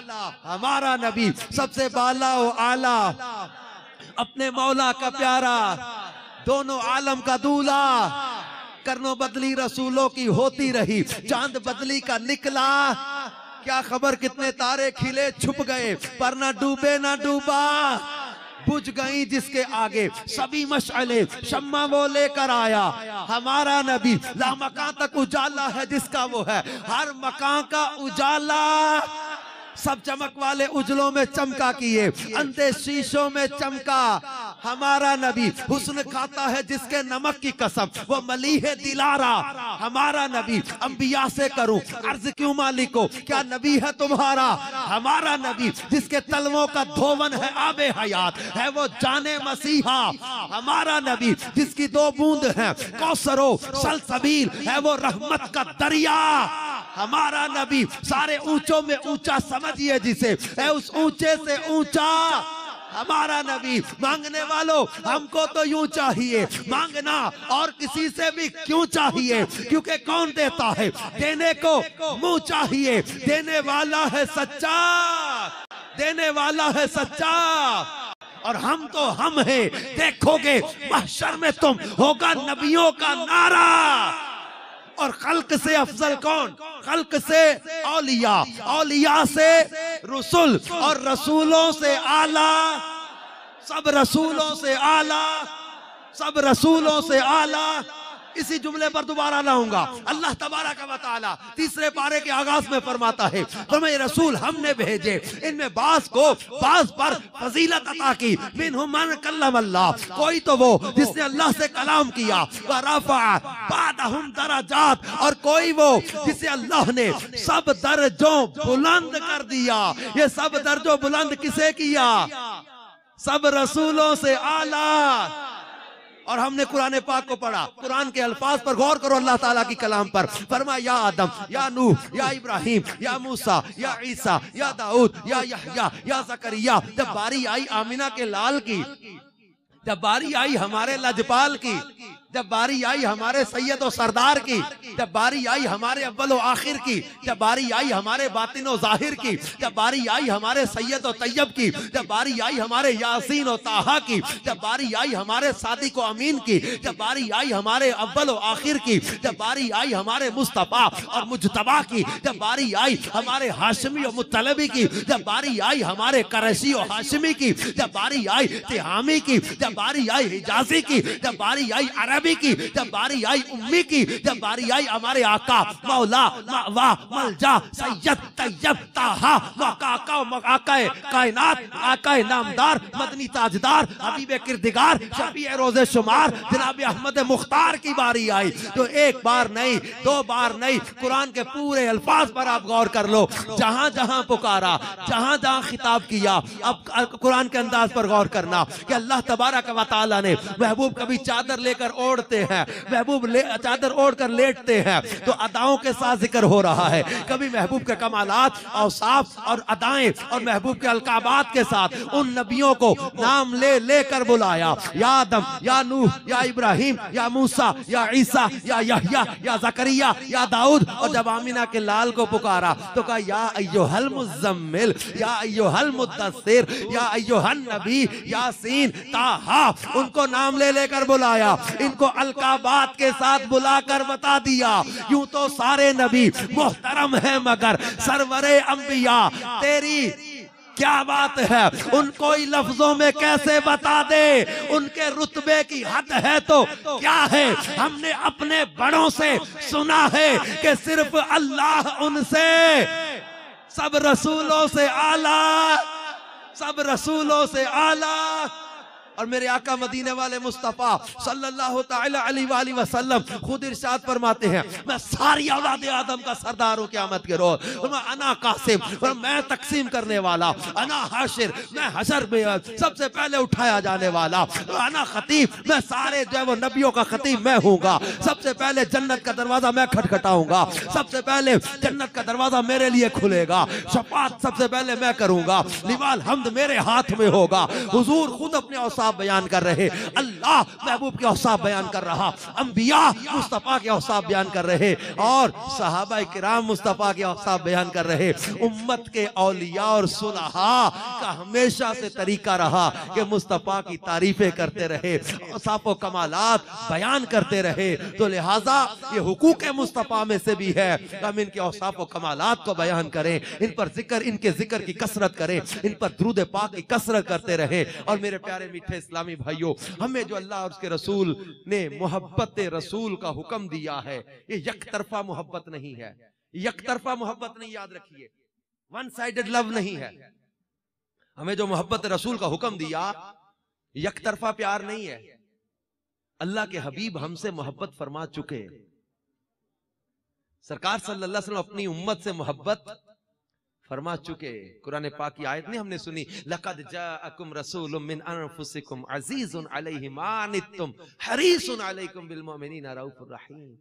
Speaker 1: ہمارا نبی سب سے بالا و اعلیٰ اپنے مولا کا پیارا دونوں عالم کا دولہ کرن بدلی رسولوں کی ہوتی رہی چاند بدلی کا نکلا کیا خبر کتنے تارے کھلے چھپ گئے پر نہ ڈوبے نہ ڈوبا بج گئی جس کے آگے سبھی مشعلے شمع وہ لے کر آیا ہمارا نبی لا مکان تک اجالا ہے جس کا وہ ہے ہر مکان کا اجالا سب چمک والے اجلوں میں چمکا کیے اندے شیشوں میں چمکا ہمارا نبی حسن کھاتا ہے جس کے نمک کی قسم وہ ملیح دلارا ہمارا نبی انبیاء سے کروں عرض کیوں مالک کیا نبی ہے تمہارا ہمارا نبی جس کے تلووں کا دھوون ہے آب حیات ہے وہ جانے مسیحا ہمارا نبی جس کی دو بوند ہیں کوسرو سلسبیل ہے وہ رحمت کا دریا ہمارا نبی سارے اونچوں میں اونچا سمجھئے جسے اے اس اونچے سے اونچا ہمارا نبی مانگنے والوں ہم کو تو یوں چاہیے مانگنا اور کسی سے بھی کیوں چاہیے کیونکہ کون دیتا ہے دینے کو چاہیے دینے والا ہے سچا دینے والا ہے سچا اور ہم تو ہم ہیں دیکھو گے محشر میں تم ہوگا نبیوں کا نعرہ اور خلق سے افضل کون خلق سے اولیاء اولیاء سے رسول اور رسولوں سے اعلیٰ سب رسولوں سے اعلیٰ سب رسولوں سے اعلیٰ اسی جملے پر دوبارہ لاؤں گا اللہ تبارہ کا مطالعہ تیسرے پارے کے آغاز میں فرماتا ہے فرمائے رسول ہم نے بھیجے ان میں بعض کو بعض پر فضیلت عطا کی منہم من کلم اللہ کوئی تو وہ جس نے اللہ سے کلام کیا ورفع بعدہم درجات اور کوئی وہ جسے اللہ نے سب درجوں بلند کر دیا یہ سب درجوں بلند کسے کیا سب رسولوں سے آلہ اور ہم نے قرآن پاک کو پڑھا قرآن کے الفاظ پر غور کرو اللہ تعالیٰ کی کلام پر فرما یا آدم یا نوح یا ابراہیم یا موسیٰ یا عیسیٰ یا داؤد یا یا زکریہ جب باری آئی آمینہ کے لال کی جب باری آئی ہمارے لجپال کی جب باری آئی ہمارے سید و سردار کی جب باری آئی ہمارے اول و آخر کی جب باری آئی ہمارے باطن و ظاہر کی جب باری آئی ہمارے سید و طیب کی جب باری آئی ہمارے یاسین و تاہا کی جب باری آئی ہمارے صادق و امین کی جب باری آئی ہمارے اول و آخر کی جب باری آئی ہمارے مصطفیٰ اور مجتبہ کی جب باری آئی ہمارے ہاشمی و مطلبی کی جب باری آئی ہمارے کرشی و ہاشمی کی جب باری آئی تہامی کی جب باری آئی حجازی کی جب باری آئی عرب نبی کی جب باری آئی امی کی جب باری آئی ہمارے آقا مولا مولا ملجا سید طیب تاہا آقا و کائنات آقا نامدار مدنی تاجدار حبیب کردگار شبیع روز شمار جناب احمد مختار کی باری آئی تو ایک بار نہیں دو بار نہیں قرآن کے پورے الفاظ پر آپ گوھر کر لو جہاں جہاں پکارا جہاں جہاں خطاب کیا اب قرآن کے انداز پر گوھر کرنا کہ اللہ تبارک و تعالی نے محبوب کبھی چادر لے کر اوڑ اوڑتے ہیں محبوب چادر اوڑ کر لیٹتے ہیں تو اداؤں کے ساتھ ذکر ہو رہا ہے کبھی محبوب کے کمالات اوصاف اور ادائیں اور محبوب کے القابات کے ساتھ ان نبیوں کو نام لے لے کر بلایا یا آدم یا نوح یا ابراہیم یا موسیٰ یا عیسیٰ یا یحییٰ یا زکریہ یا داؤد اور جب آمینہ کے لال کو پکارا تو کہا یا ایوہ المزمل یا ایوہ المتصر یا ایوہ النبی یا سین تاہا ان کو نام لے لے کر بلایا ان کو القابات کے ساتھ بلا کر بتا دیا یوں تو سارے نبی محترم ہیں مگر سرور انبیاء تیری کیا بات ہے ان کو ہی لفظوں میں کیسے بتا دے ان کے رتبے کی حد ہے تو کیا ہے ہم نے اپنے بڑوں سے سنا ہے کہ صرف اللہ ان سے سب رسولوں سے آلہ سب رسولوں سے آلہ اور میرے آقا مدینہ والے مصطفیٰ صلی اللہ تعالیٰ علیہ وآلہ وسلم خود ارشاد فرماتے ہیں میں ساری اولاد آدم کا سردار ہوں قیامت کے روز میں انا قاسم فرمائے میں تقسیم کرنے والا انا حاشر میں حشر میں سب سے پہلے اٹھایا جانے والا انا خطیب میں سارے جو ہے وہ نبیوں کا خطیب میں ہوں گا سب سے پہلے جنت کا دروازہ میں کھٹ کھٹا ہوں گا سب سے پہلے جنت کا دروازہ میرے لیے کھلے گا شفاعت سب سے پہلے میں کروں گا نوال حمد میرے ہاتھ میں ہوگا حضور خود اپنے عصاب اوصاف بیان کر رہے اللہ محبوب کے اوصاف بیان کر رہا انبیاء مصطفیٰ کے اوصاف بیان کر رہے اور صحابہ اکرام مصطفیٰ کے اوصاف بیان کر رہے امت کے اولیاء اور صلحاء کا ہمیشہ سے طریقہ رہا کہ مصطفیٰ کی تعریفیں کرتے رہے اوصاف و کمالات بیان کرتے رہے تو لہٰذا یہ حقوق مصطفیٰ میں سے بھی ہے ہم ان کے اوصاف و کمالات کو بیان کریں ان پر ذکر ان کے ذکر کی کسرت کریں ان پر درود پاک کی کسرت کرتے رہے اور میرے پیارے میٹھے اسلامی بھائیو ہمیں جو اللہ اور اس کے رسول نے محبت رسول کا حکم دیا ہے یہ یک طرفہ محبت نہیں ہے یک طرفہ محبت نہیں یاد رکھیے ون سائیڈڈ لو نہیں ہے ہمیں جو محبت رسول کا حکم دیا یک طرفہ پیار نہیں ہے اللہ کے حبیب ہم سے محبت فرما چکے سرکار صلی اللہ علیہ وسلم اپنی امت سے محبت فرما چکے قرآن پاک کی آیت نہیں ہم نے سنی لَقَدْ جَاءَكُمْ رَسُولٌ مِّنْ أَنفُسِكُمْ عَزِيزٌ عَلَيْهِ مَانِتْتُمْ حَرِيصٌ عَلَيْكُمْ بِالْمُؤْمِنِينَ رَوْفُ الرَّحِيمِ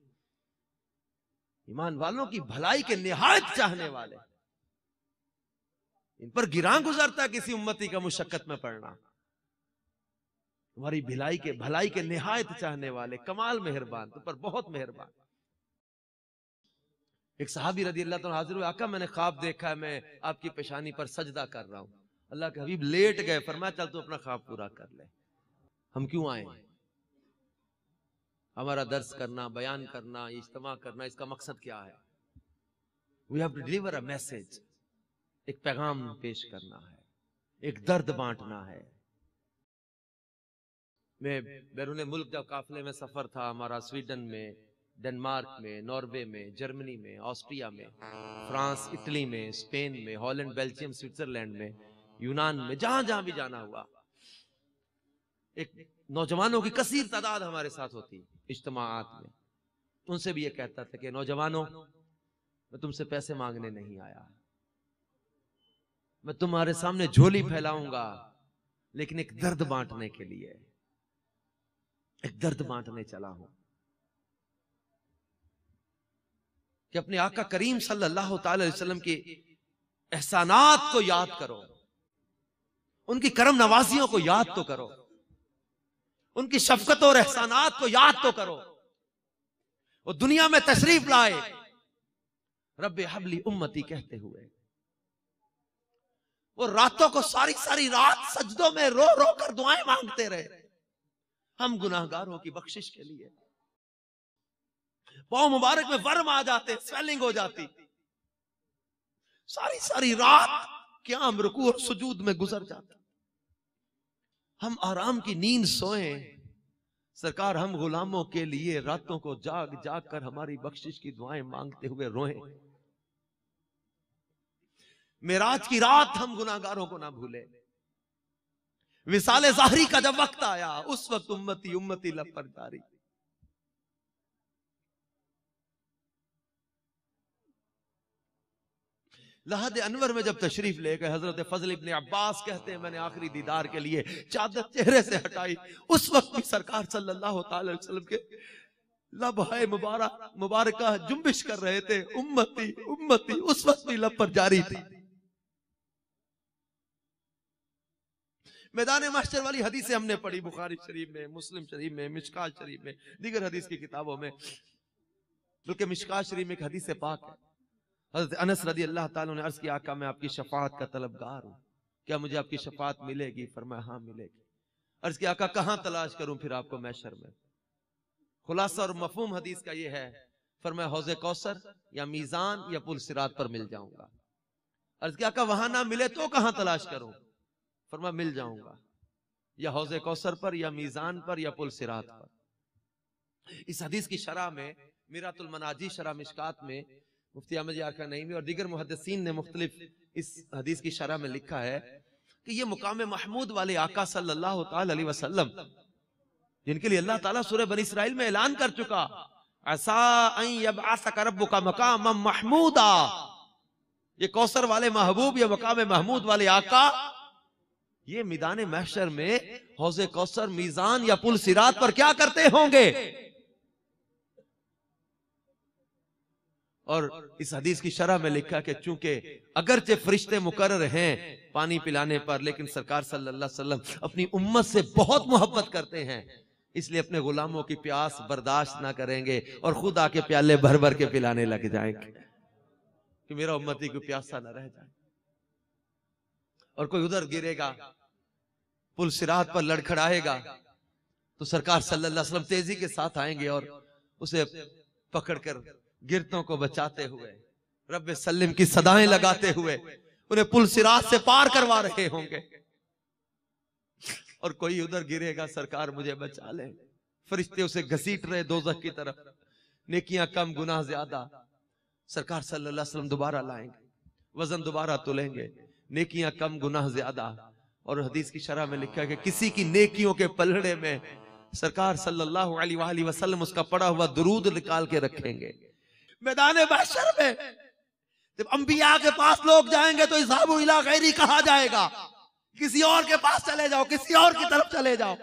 Speaker 1: ایمان والوں کی بھلائی کے نہایت چاہنے والے ان پر گران گزارتا کسی امتی کا مشکت میں پڑھنا تمہاری بھلائی کے نہایت چاہنے والے کمال مہربان تم پر بہت مہربان ایک صحابی رضی اللہ تعالیٰ حاضر ہوئے آقا میں نے خواب دیکھا ہے میں آپ کی پیشانی پر سجدہ کر رہا ہوں اللہ کے حبیب لیٹ گئے فرمایا چل تو اپنا خواب پورا کر لے ہم کیوں آئے ہیں ہمارا درس کرنا بیان کرنا اجتماع کرنا اس کا مقصد کیا ہے we have to deliver a message ایک پیغام پیش کرنا ہے ایک درد بانٹنا ہے میں بیرون ملک جب قافلے میں سفر تھا ہمارا سویڈن میں ڈنمارک میں ناروے میں جرمنی میں آسٹریا میں فرانس اٹلی میں اسپین میں ہالینڈ بیلجیم سوئٹزرلینڈ میں یونان میں جہاں جہاں بھی جانا ہوا ایک نوجوانوں کی کثیر تعداد ہمارے ساتھ ہوتی اجتماعات میں ان سے بھی یہ کہتا تھا کہ نوجوانوں میں تم سے پیسے مانگنے نہیں آیا میں تمہارے سامنے جھولی پھیلاؤں گا لیکن ایک درد بانٹنے کے لیے ایک درد بانٹنے چلا ہوں کہ اپنے آقا کریم صلی اللہ تعالی وسلم کی احسانات کو یاد کرو ان کی کرم نوازیوں کو یاد تو کرو ان کی شفقت اور احسانات کو یاد تو کرو وہ دنیا میں تشریف لائے رب حبلی امتی کہتے ہوئے وہ راتوں کو ساری ساری رات سجدوں میں رو رو کر دعائیں مانگتے رہے ہم گناہ گاروں کی بخشش کے لیے مبارک میں ورم آ جاتے سویلنگ ہو جاتی ساری ساری رات قیام رکوع اور سجود میں گزر جاتا ہم آرام کی نیند سوئیں سرکار ہم غلاموں کے لیے راتوں کو جاگ جاگ کر ہماری بخشش کی دعائیں مانگتے ہوئے روئیں میراج کی رات ہم گناہگاروں کو نہ بھولے وصال زہری کا جب وقت آیا اس وقت امتی لپڑ جاری لہد انور میں جب تشریف لے گئے حضرت فضل ابن عباس کہتے ہیں میں نے آخری دیدار کے لیے چادر چہرے سے ہٹائی اس وقت بھی سرکار صلی اللہ علیہ وسلم کے لبائے مبارک مبارکہ جنبش کر رہے تھے امتی امتی اس وقت بھی لب پر جاری تھی میدان محشر والی حدیثیں ہم نے پڑھی بخاری شریف میں مسلم شریف میں مشکا شریف میں دیگر حدیث کی کتابوں میں بلکہ مشکا شریف میں ایک حدیث پاک ہے حضرت انس رضی اللہ تعالیٰ نے عرض کی آقا میں آپ کی شفاعت کا طلبگار ہوں کیا مجھے آپ کی شفاعت ملے گی فرمایا ہاں ملے گی عرض کی آقا کہاں تلاش کروں پھر آپ کو محشر میں خلاصہ اور مفہوم حدیث کا یہ ہے فرمایا حوض کوسر یا میزان یا پل سرات پر مل جاؤں گا عرض کی آقا وہاں نہ ملے تو کہاں تلاش کروں فرمایا مل جاؤں گا یا حوض کوسر پر یا میزان پر یا پل سرات پر اس حدیث کی شرح میں میرات المناجی شرح مشکات میں مفتی احمد یار نعیمی اور دیگر محدثین نے مختلف اس حدیث کی شرح میں لکھا ہے کہ یہ مقام محمود والے آقا صلی اللہ علیہ وسلم جن کے لئے اللہ تعالیٰ سورہ بن اسرائیل میں اعلان کر چکا عسا ان یبعثک رب کا مقام محمودا یہ کوسر والے محبوب یہ مقام محمود والے آقا یہ میدان محشر میں حوزِ کوسر میزان یا پل سیرات پر کیا کرتے ہوں گے اور اس حدیث کی شرح میں لکھا کہ چونکہ اگرچہ فرشتے مقرر ہیں پانی پلانے پر لیکن سرکار صلی اللہ علیہ وسلم اپنی امت سے بہت محبت کرتے ہیں اس لیے اپنے غلاموں کی پیاس برداشت نہ کریں گے اور خود آ کے پیالے کہ میرا امتی کو پیاسا نہ رہ جائے اور کوئی ادھر گرے گا پل سرات پر لڑکھڑ آئے گا تو سرکار صلی اللہ علیہ وسلم تیزی کے ساتھ آئیں گے اور اسے پکڑ کر گرتوں کو بچاتے ہوئے رب سلم کی صدایں لگاتے ہوئے انہیں پل سراج سے پار کروا رہے ہوں گے اور کوئی ادھر گرے گا سرکار مجھے بچا لے فرشتے اسے گھسیٹ رہے دوزخ کی طرف نیکیاں کم گناہ زیادہ سرکار صلی اللہ علیہ وسلم دوبارہ لائیں گے وزن دوبارہ تلیں گے نیکیاں کم گناہ زیادہ اور حدیث کی شرح میں لکھا کہ کسی کی نیکیوں کے پلڑے میں سرکار صلی اللہ علیہ وسلم اس کا پڑا ہوا درود نکال کے رکھیں گے میدان میں جب انبیاء کے پاس لوگ جائیں گے تو الہ غیری کہا جائے گا کسی اور کے پاس چلے جاؤ کسی اور کی طرف چلے جاؤ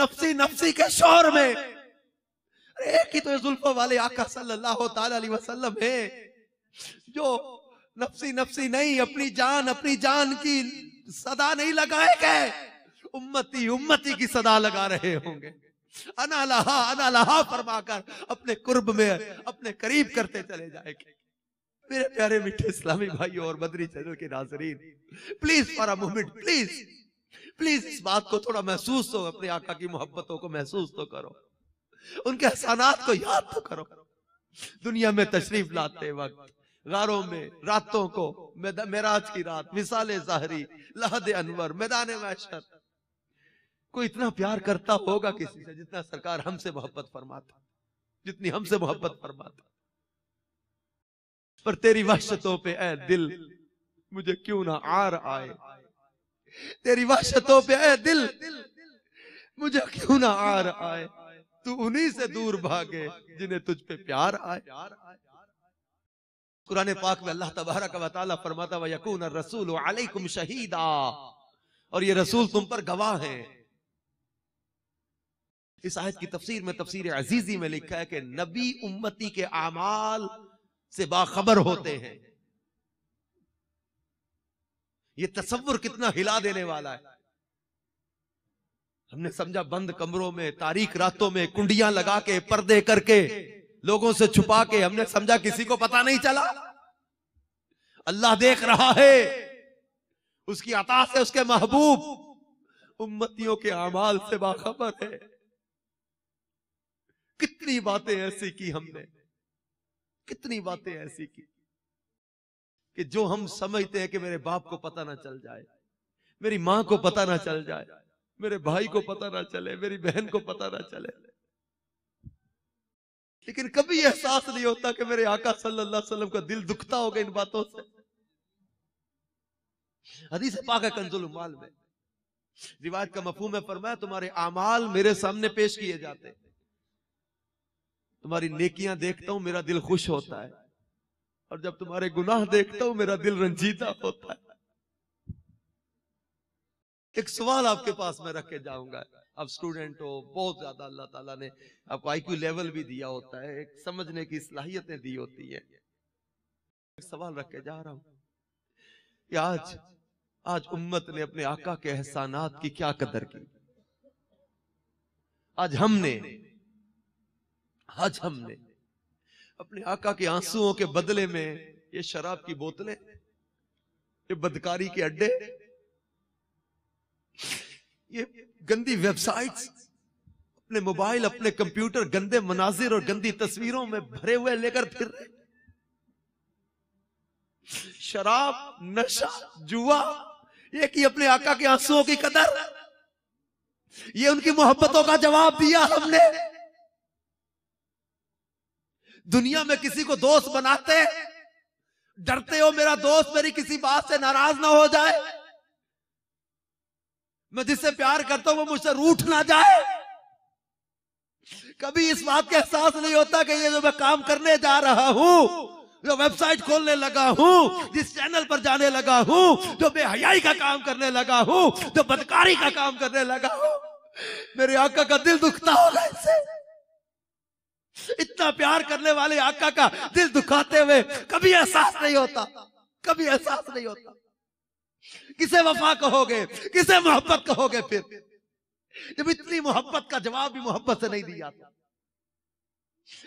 Speaker 1: نفسی نفسی کے شور میں ایک ہی تو ظلم والے آقا صلی اللہ تعالی وسلم ہے جو نفسی نفسی نہیں اپنی جان اپنی جان کی صدا نہیں لگائے گئے امتی امتی کی صدا لگا رہے ہوں گے انا انا لہا لہا فرما کر اپنے قرب میں اپنے قریب کرتے چلے جائے گے میرے پیارے میٹھے اسلامی بھائیوں اور مدری چینل کے ناظرین پلیز مومنٹ پلیز پلیز اس بات کو تھوڑا محسوس تو اپنے آقا کی محبتوں کو محسوس تو کرو ان کے احسانات کو یاد تو کرو دنیا میں تشریف لاتے وقت غاروں میں راتوں کو میراج کی رات مثال ظاہری لہد انور میدان محشر کوئی اتنا پیار کرتا ہوگا کسی سے جتنا سرکار ہم سے محبت فرماتا جتنی ہم سے محبت فرماتا پر تیری وحشتوں پہ اے دل مجھے کیوں نہ آر آئے تیری وحشتوں پہ اے دل مجھے کیوں نہ آر آئے تو انہی سے دور بھاگے جنہیں تجھ پہ پیار آئے قرآن پاک میں اللہ تبارک و تعالیٰ فرماتا وَيَكُونَ الرَّسُولُ عَلَيْكُمْ شَهِيدًا اور یہ رسول تم پر گواہ ہیں اس آیت کی تفسیر میں تفسیر عزیزی میں لکھا ہے کہ نبی امتی کے اعمال سے باخبر ہوتے ہیں یہ تصور کتنا ہلا دینے والا ہے ہم نے سمجھا بند کمروں میں تاریخ راتوں میں کنڈیاں لگا کے پردے کر کے لوگوں سے چھپا کے ہم نے سمجھا کسی کو پتا نہیں چلا اللہ دیکھ رہا ہے اس کی عطا سے اس کے محبوب امتیوں کے اعمال سے باخبر ہے کتنی باتیں ایسی کی ہم نے کتنی باتیں ایسی کی کہ جو ہم سمجھتے ہیں کہ میرے باپ کو پتہ نہ چل جائے میری ماں کو پتہ نہ چل جائے میرے بھائی کو پتہ نہ چلے میری بہن کو پتہ نہ چلے لیکن کبھی احساس نہیں ہوتا کہ میرے آقا صلی اللہ علیہ وسلم کا دل دکھتا ہوگا ان باتوں سے حدیث پاک ہے کنزل میں روایت کا مفہوم ہے فرمایا تمہارے اعمال میرے سامنے پیش کیے جاتے ہیں تمہاری نیکیاں دیکھتا ہوں میرا دل خوش ہوتا ہے اور جب تمہارے گناہ دیکھتا ہوں میرا دل رنجیدہ ہوتا ہے ایک سوال آپ کے پاس میں رکھ کے جاؤں گا اب سٹوڈنٹ ہو بہت زیادہ اللہ تعالیٰ نے آپ کو آئی کیو لیول بھی دیا ہوتا ہے ایک سمجھنے کی صلاحیتیں دی ہوتی ہیں ایک سوال رکھ کے جا رہا ہوں کہ آج آج امت نے اپنے آقا کے احسانات کی کیا قدر کی آج ہم نے آج ہم نے اپنے آقا کے آنسوں کے بدلے میں یہ شراب کی بوتلیں یہ بدکاری کے اڈے یہ گندی ویب سائٹس اپنے موبائل اپنے کمپیوٹر گندے مناظر اور گندی تصویروں میں بھرے ہوئے لے کر پھر رہے شراب نشہ جوا یہ کی اپنے آقا کے آنسوں کی قدر یہ ان کی محبتوں کا جواب دیا ہم نے دنیا میں کسی کو دوست بناتے ڈرتے ہو میرا دوست میری کسی بات سے ناراض نہ ہو جائے میں جس سے پیار کرتا ہوں وہ مجھ سے روٹ نہ جائے کبھی اس بات کا احساس نہیں ہوتا کہ یہ جو میں کام کرنے جا رہا ہوں جو ویب سائٹ کھولنے لگا ہوں جس چینل پر جانے لگا ہوں جو بے حیائی کا کام کرنے لگا ہوں جو بدکاری کا کام کرنے لگا ہوں میرے آقا کا دل دکھتا ہوگا اس سے اتنا پیار کرنے والے آقا کا دل دکھاتے ہوئے کبھی احساس نہیں ہوتا کبھی احساس نہیں ہوتا کسے وفا کہو گے کسے محبت کہو گے پھر جب اتنی محبت کا جواب بھی محبت سے نہیں دیا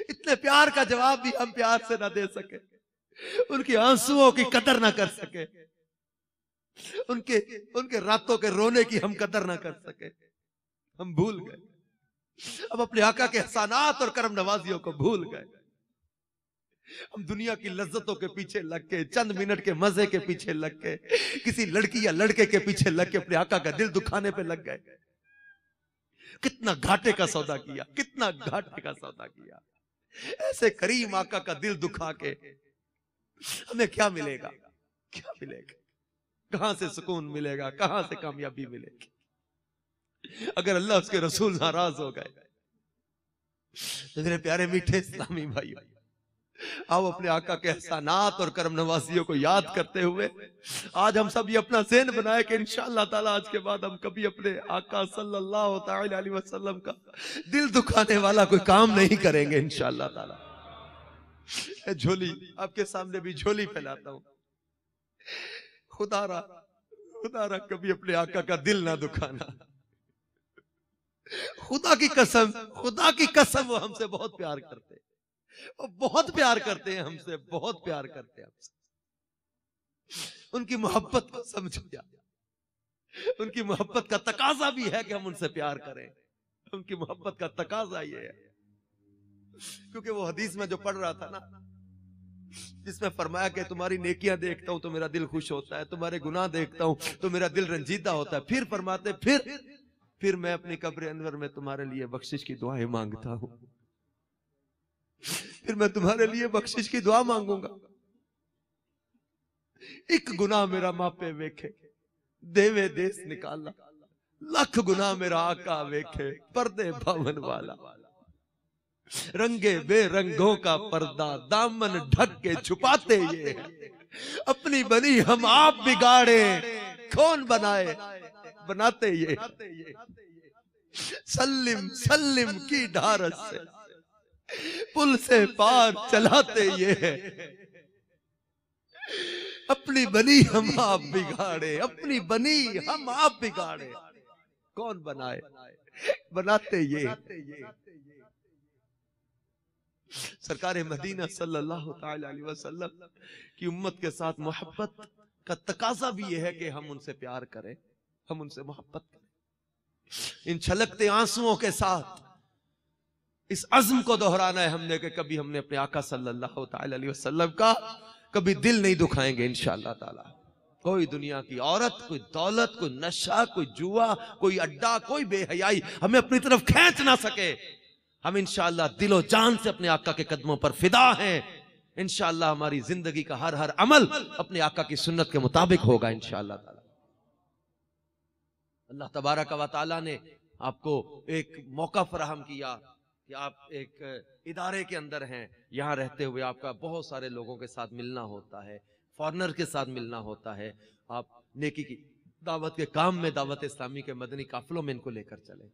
Speaker 1: اتنے پیار کا جواب بھی ہم پیار سے نہ دے سکے ان کی آنسوں کی قدر نہ کر سکے ان کے راتوں کے رونے کی ہم قدر نہ کر سکے ہم بھول گئے ہم اپنے آقا کے حسانات اور کرم نوازیوں کو بھول گئے ہم دنیا کی لذتوں کے پیچھے لگ کے چند منٹ کے مزے کے پیچھے لگ کے کسی لڑکی یا لڑکے کے پیچھے لگ کے اپنے آقا کا دل دکھانے پہ لگ گئے کتنا گھاٹے کا سودا کیا کتنا گھاٹے کا سودا کیا ایسے کریم آقا کا دل دکھا کے ہمیں کیا ملے گا کیا ملے گا کہاں سے سکون ملے گا کہاں سے کامیابی ملے گی اگر اللہ اس کے رسول ناراض ہو گئے میرے پیارے میٹھے اسلامی بھائی آپ اپنے آقا کے احسانات اور کرم نوازیوں کو یاد کرتے ہوئے آج ہم سب یہ اپنا ذہن بنائے کہ انشاءاللہ تعالیٰ آج کے بعد ہم کبھی اپنے آقا صلی اللہ علیہ وسلم کا دل دکھانے والا کوئی کام نہیں کریں گے انشاءاللہ تعالیٰ جھولی آپ کے سامنے بھی جھولی پھیلاتا ہوں خدا رہا خدا رہا کبھی اپنے آقا کا دل نہ دکھانا خدا کی قسم خدا کی قسم وہ ہم سے بہت پیار کرتے بہت پیار کرتے ہیں ہم سے بہت پیار کرتے ہیں ان کی محبت کو ان کی محبت کا تقاضا بھی ہے کہ ہم ان سے پیار کریں ان کی محبت کا تقاضا یہ ہے کیونکہ وہ حدیث میں جو پڑھ رہا تھا نا جس میں فرمایا کہ تمہاری نیکیاں دیکھتا ہوں تو میرا دل خوش ہوتا ہے تمہارے گناہ دیکھتا ہوں تو میرا دل رنجیدہ ہوتا ہے پھر فرماتے پھر پھر میں اپنی قبر انور میں تمہارے لیے بخشش کی دعائیں مانگتا ہوں پھر میں تمہارے لیے بخشش کی دعا مانگوں گا ایک گناہ میرا ویکھے دیوے دیس نکالا لکھ گناہ میرا آقا ویکھے پردے بھون والا رنگے بے رنگوں کا پردہ دامن ڈھک کے چھپاتے یہ اپنی بنی ہم آپ بگاڑے کون بنائے بناتے یہ سلم سلم کی ڈھارت سے پل سے پار چلاتے یہ ہے اپنی بنی ہم آپ بگاڑے اپنی بنی ہم آپ بگاڑے کون بنائے بناتے یہ سرکار مدینہ صلی اللہ علیہ وسلم کی امت کے ساتھ محبت کا تقاضہ بھی یہ ہے کہ ہم ان سے پیار کریں ہم ان سے محبت کریں ان چھلکتے آنسوں کے ساتھ اس عزم کو دہرانا ہے ہم نے کہ کبھی ہم نے اپنے آقا صلی اللہ تعالی علیہ وسلم کا کبھی دل نہیں دکھائیں گے انشاءاللہ تعالیٰ کوئی دنیا کی عورت کوئی دولت کوئی نشہ کوئی جوا کوئی اڈا کوئی بے حیائی ہمیں اپنی طرف کھینچ نہ سکے ہم انشاءاللہ دل و جان سے اپنے آقا کے قدموں پر فدا ہیں انشاءاللہ ہماری زندگی کا ہر ہر عمل اپنے آقا کی سنت کے مطابق ہوگا انشاءاللہ تعالیٰ اللہ تبارک و تعالیٰ نے آپ کو ایک موقع فراہم کیا کہ آپ ایک ادارے کے اندر ہیں یہاں رہتے ہوئے آپ کا بہت سارے لوگوں کے ساتھ ملنا ہوتا ہے فارنر کے ساتھ ملنا ہوتا ہے آپ نیکی کی دعوت کے کام میں دعوت اسلامی کے مدنی قافلوں میں ان کو لے کر چلے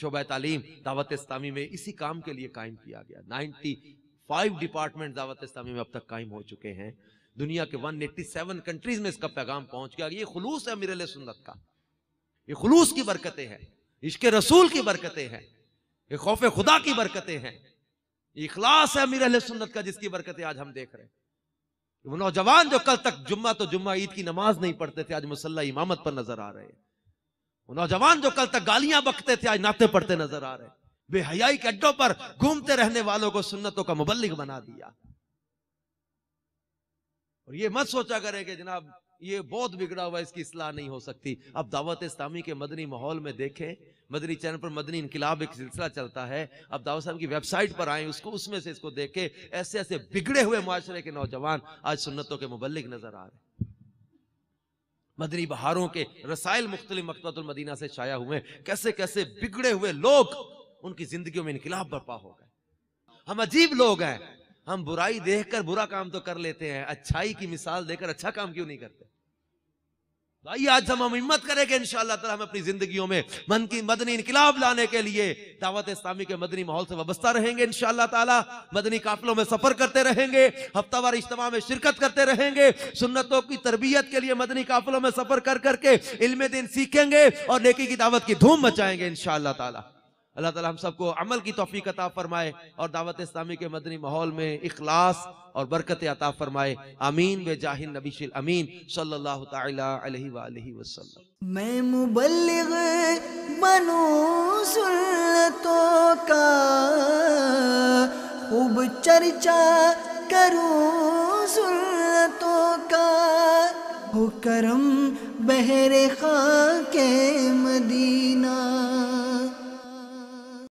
Speaker 1: شعبہ تعلیم دعوت اسلامی میں اسی کام کے لیے قائم کیا گیا نائنٹی فائیو ڈپارٹمنٹ دعوت اسلامی میں اب تک قائم ہو چکے ہیں دنیا کے ون ایٹی سیون کنٹریز میں اس کا پیغام پہنچ گیا یہ خلوص ہے میرے لیے سنت کا یہ خلوص کی برکتیں ہیں عشق رسول کی برکتیں ہیں یہ خوف خدا کی برکتیں ہیں یہ اخلاص ہے امیر اہل سنت کا جس کی برکتیں آج ہم دیکھ رہے ہیں وہ نوجوان جو کل تک جمعہ تو جمعہ عید کی نماز نہیں پڑھتے تھے آج مسلح امامت پر نظر آ رہے ہیں وہ نوجوان جو کل تک گالیاں بکتے تھے آج ناطے پڑھتے نظر آ رہے ہیں بے حیائی کے اڈوں پر گھومتے رہنے والوں کو سنتوں کا مبلغ بنا دیا اور یہ مت سوچا کرے کہ جناب یہ بہت بگڑا ہوا اس کی اصلاح نہیں ہو سکتی اب دعوت اسلامی کے مدنی ماحول میں دیکھیں مدنی چینل پر مدنی انقلاب ایک سلسلہ چلتا ہے اب دعوت صاحب کی ویب سائٹ پر آئیں اس کو اس اس میں سے کو دیکھیں ایسے ایسے بگڑے ہوئے معاشرے کے نوجوان آج سنتوں کے مبلک نظر آ رہے ہیں مدنی بہاروں کے رسائل مختلف مقبوط المدینہ سے شائع ہوئے ہیں کیسے کیسے بگڑے ہوئے لوگ ان کی زندگیوں میں انقلاب برپا ہو گئے ہم عجیب لوگ ہیں ہم برائی دیکھ کر برا کام تو کر لیتے ہیں اچھائی کی مثال دے کر اچھا کام کیوں نہیں کرتے بھائی آج ہم ہمت کریں گے انشاءاللہ شاء ہم اپنی زندگیوں میں من کی مدنی انقلاب لانے کے لیے دعوت اسلامی کے مدنی ماحول سے وابستہ رہیں گے انشاءاللہ شاء تعالیٰ مدنی قافلوں میں سفر کرتے رہیں گے ہفتہ وار اجتماع میں شرکت کرتے رہیں گے سنتوں کی تربیت کے لیے مدنی قافلوں میں سفر کر کر کے علم دن سیکھیں گے اور نیکی کی دعوت کی دھوم مچائیں گے انشاءاللہ شاء اللہ تعالی ہم سب کو عمل کی توفیق عطا فرمائے اور دعوت اسلامی کے مدنی ماحول میں اخلاص اور برکت عطا فرمائے آمین بے جاہل نبی شیل امین صلی اللہ تعالی علیہ وآلہ وسلم میں مبلغ کا خوب چرچا کروں کا ہو کرم بہر خاک مدینہ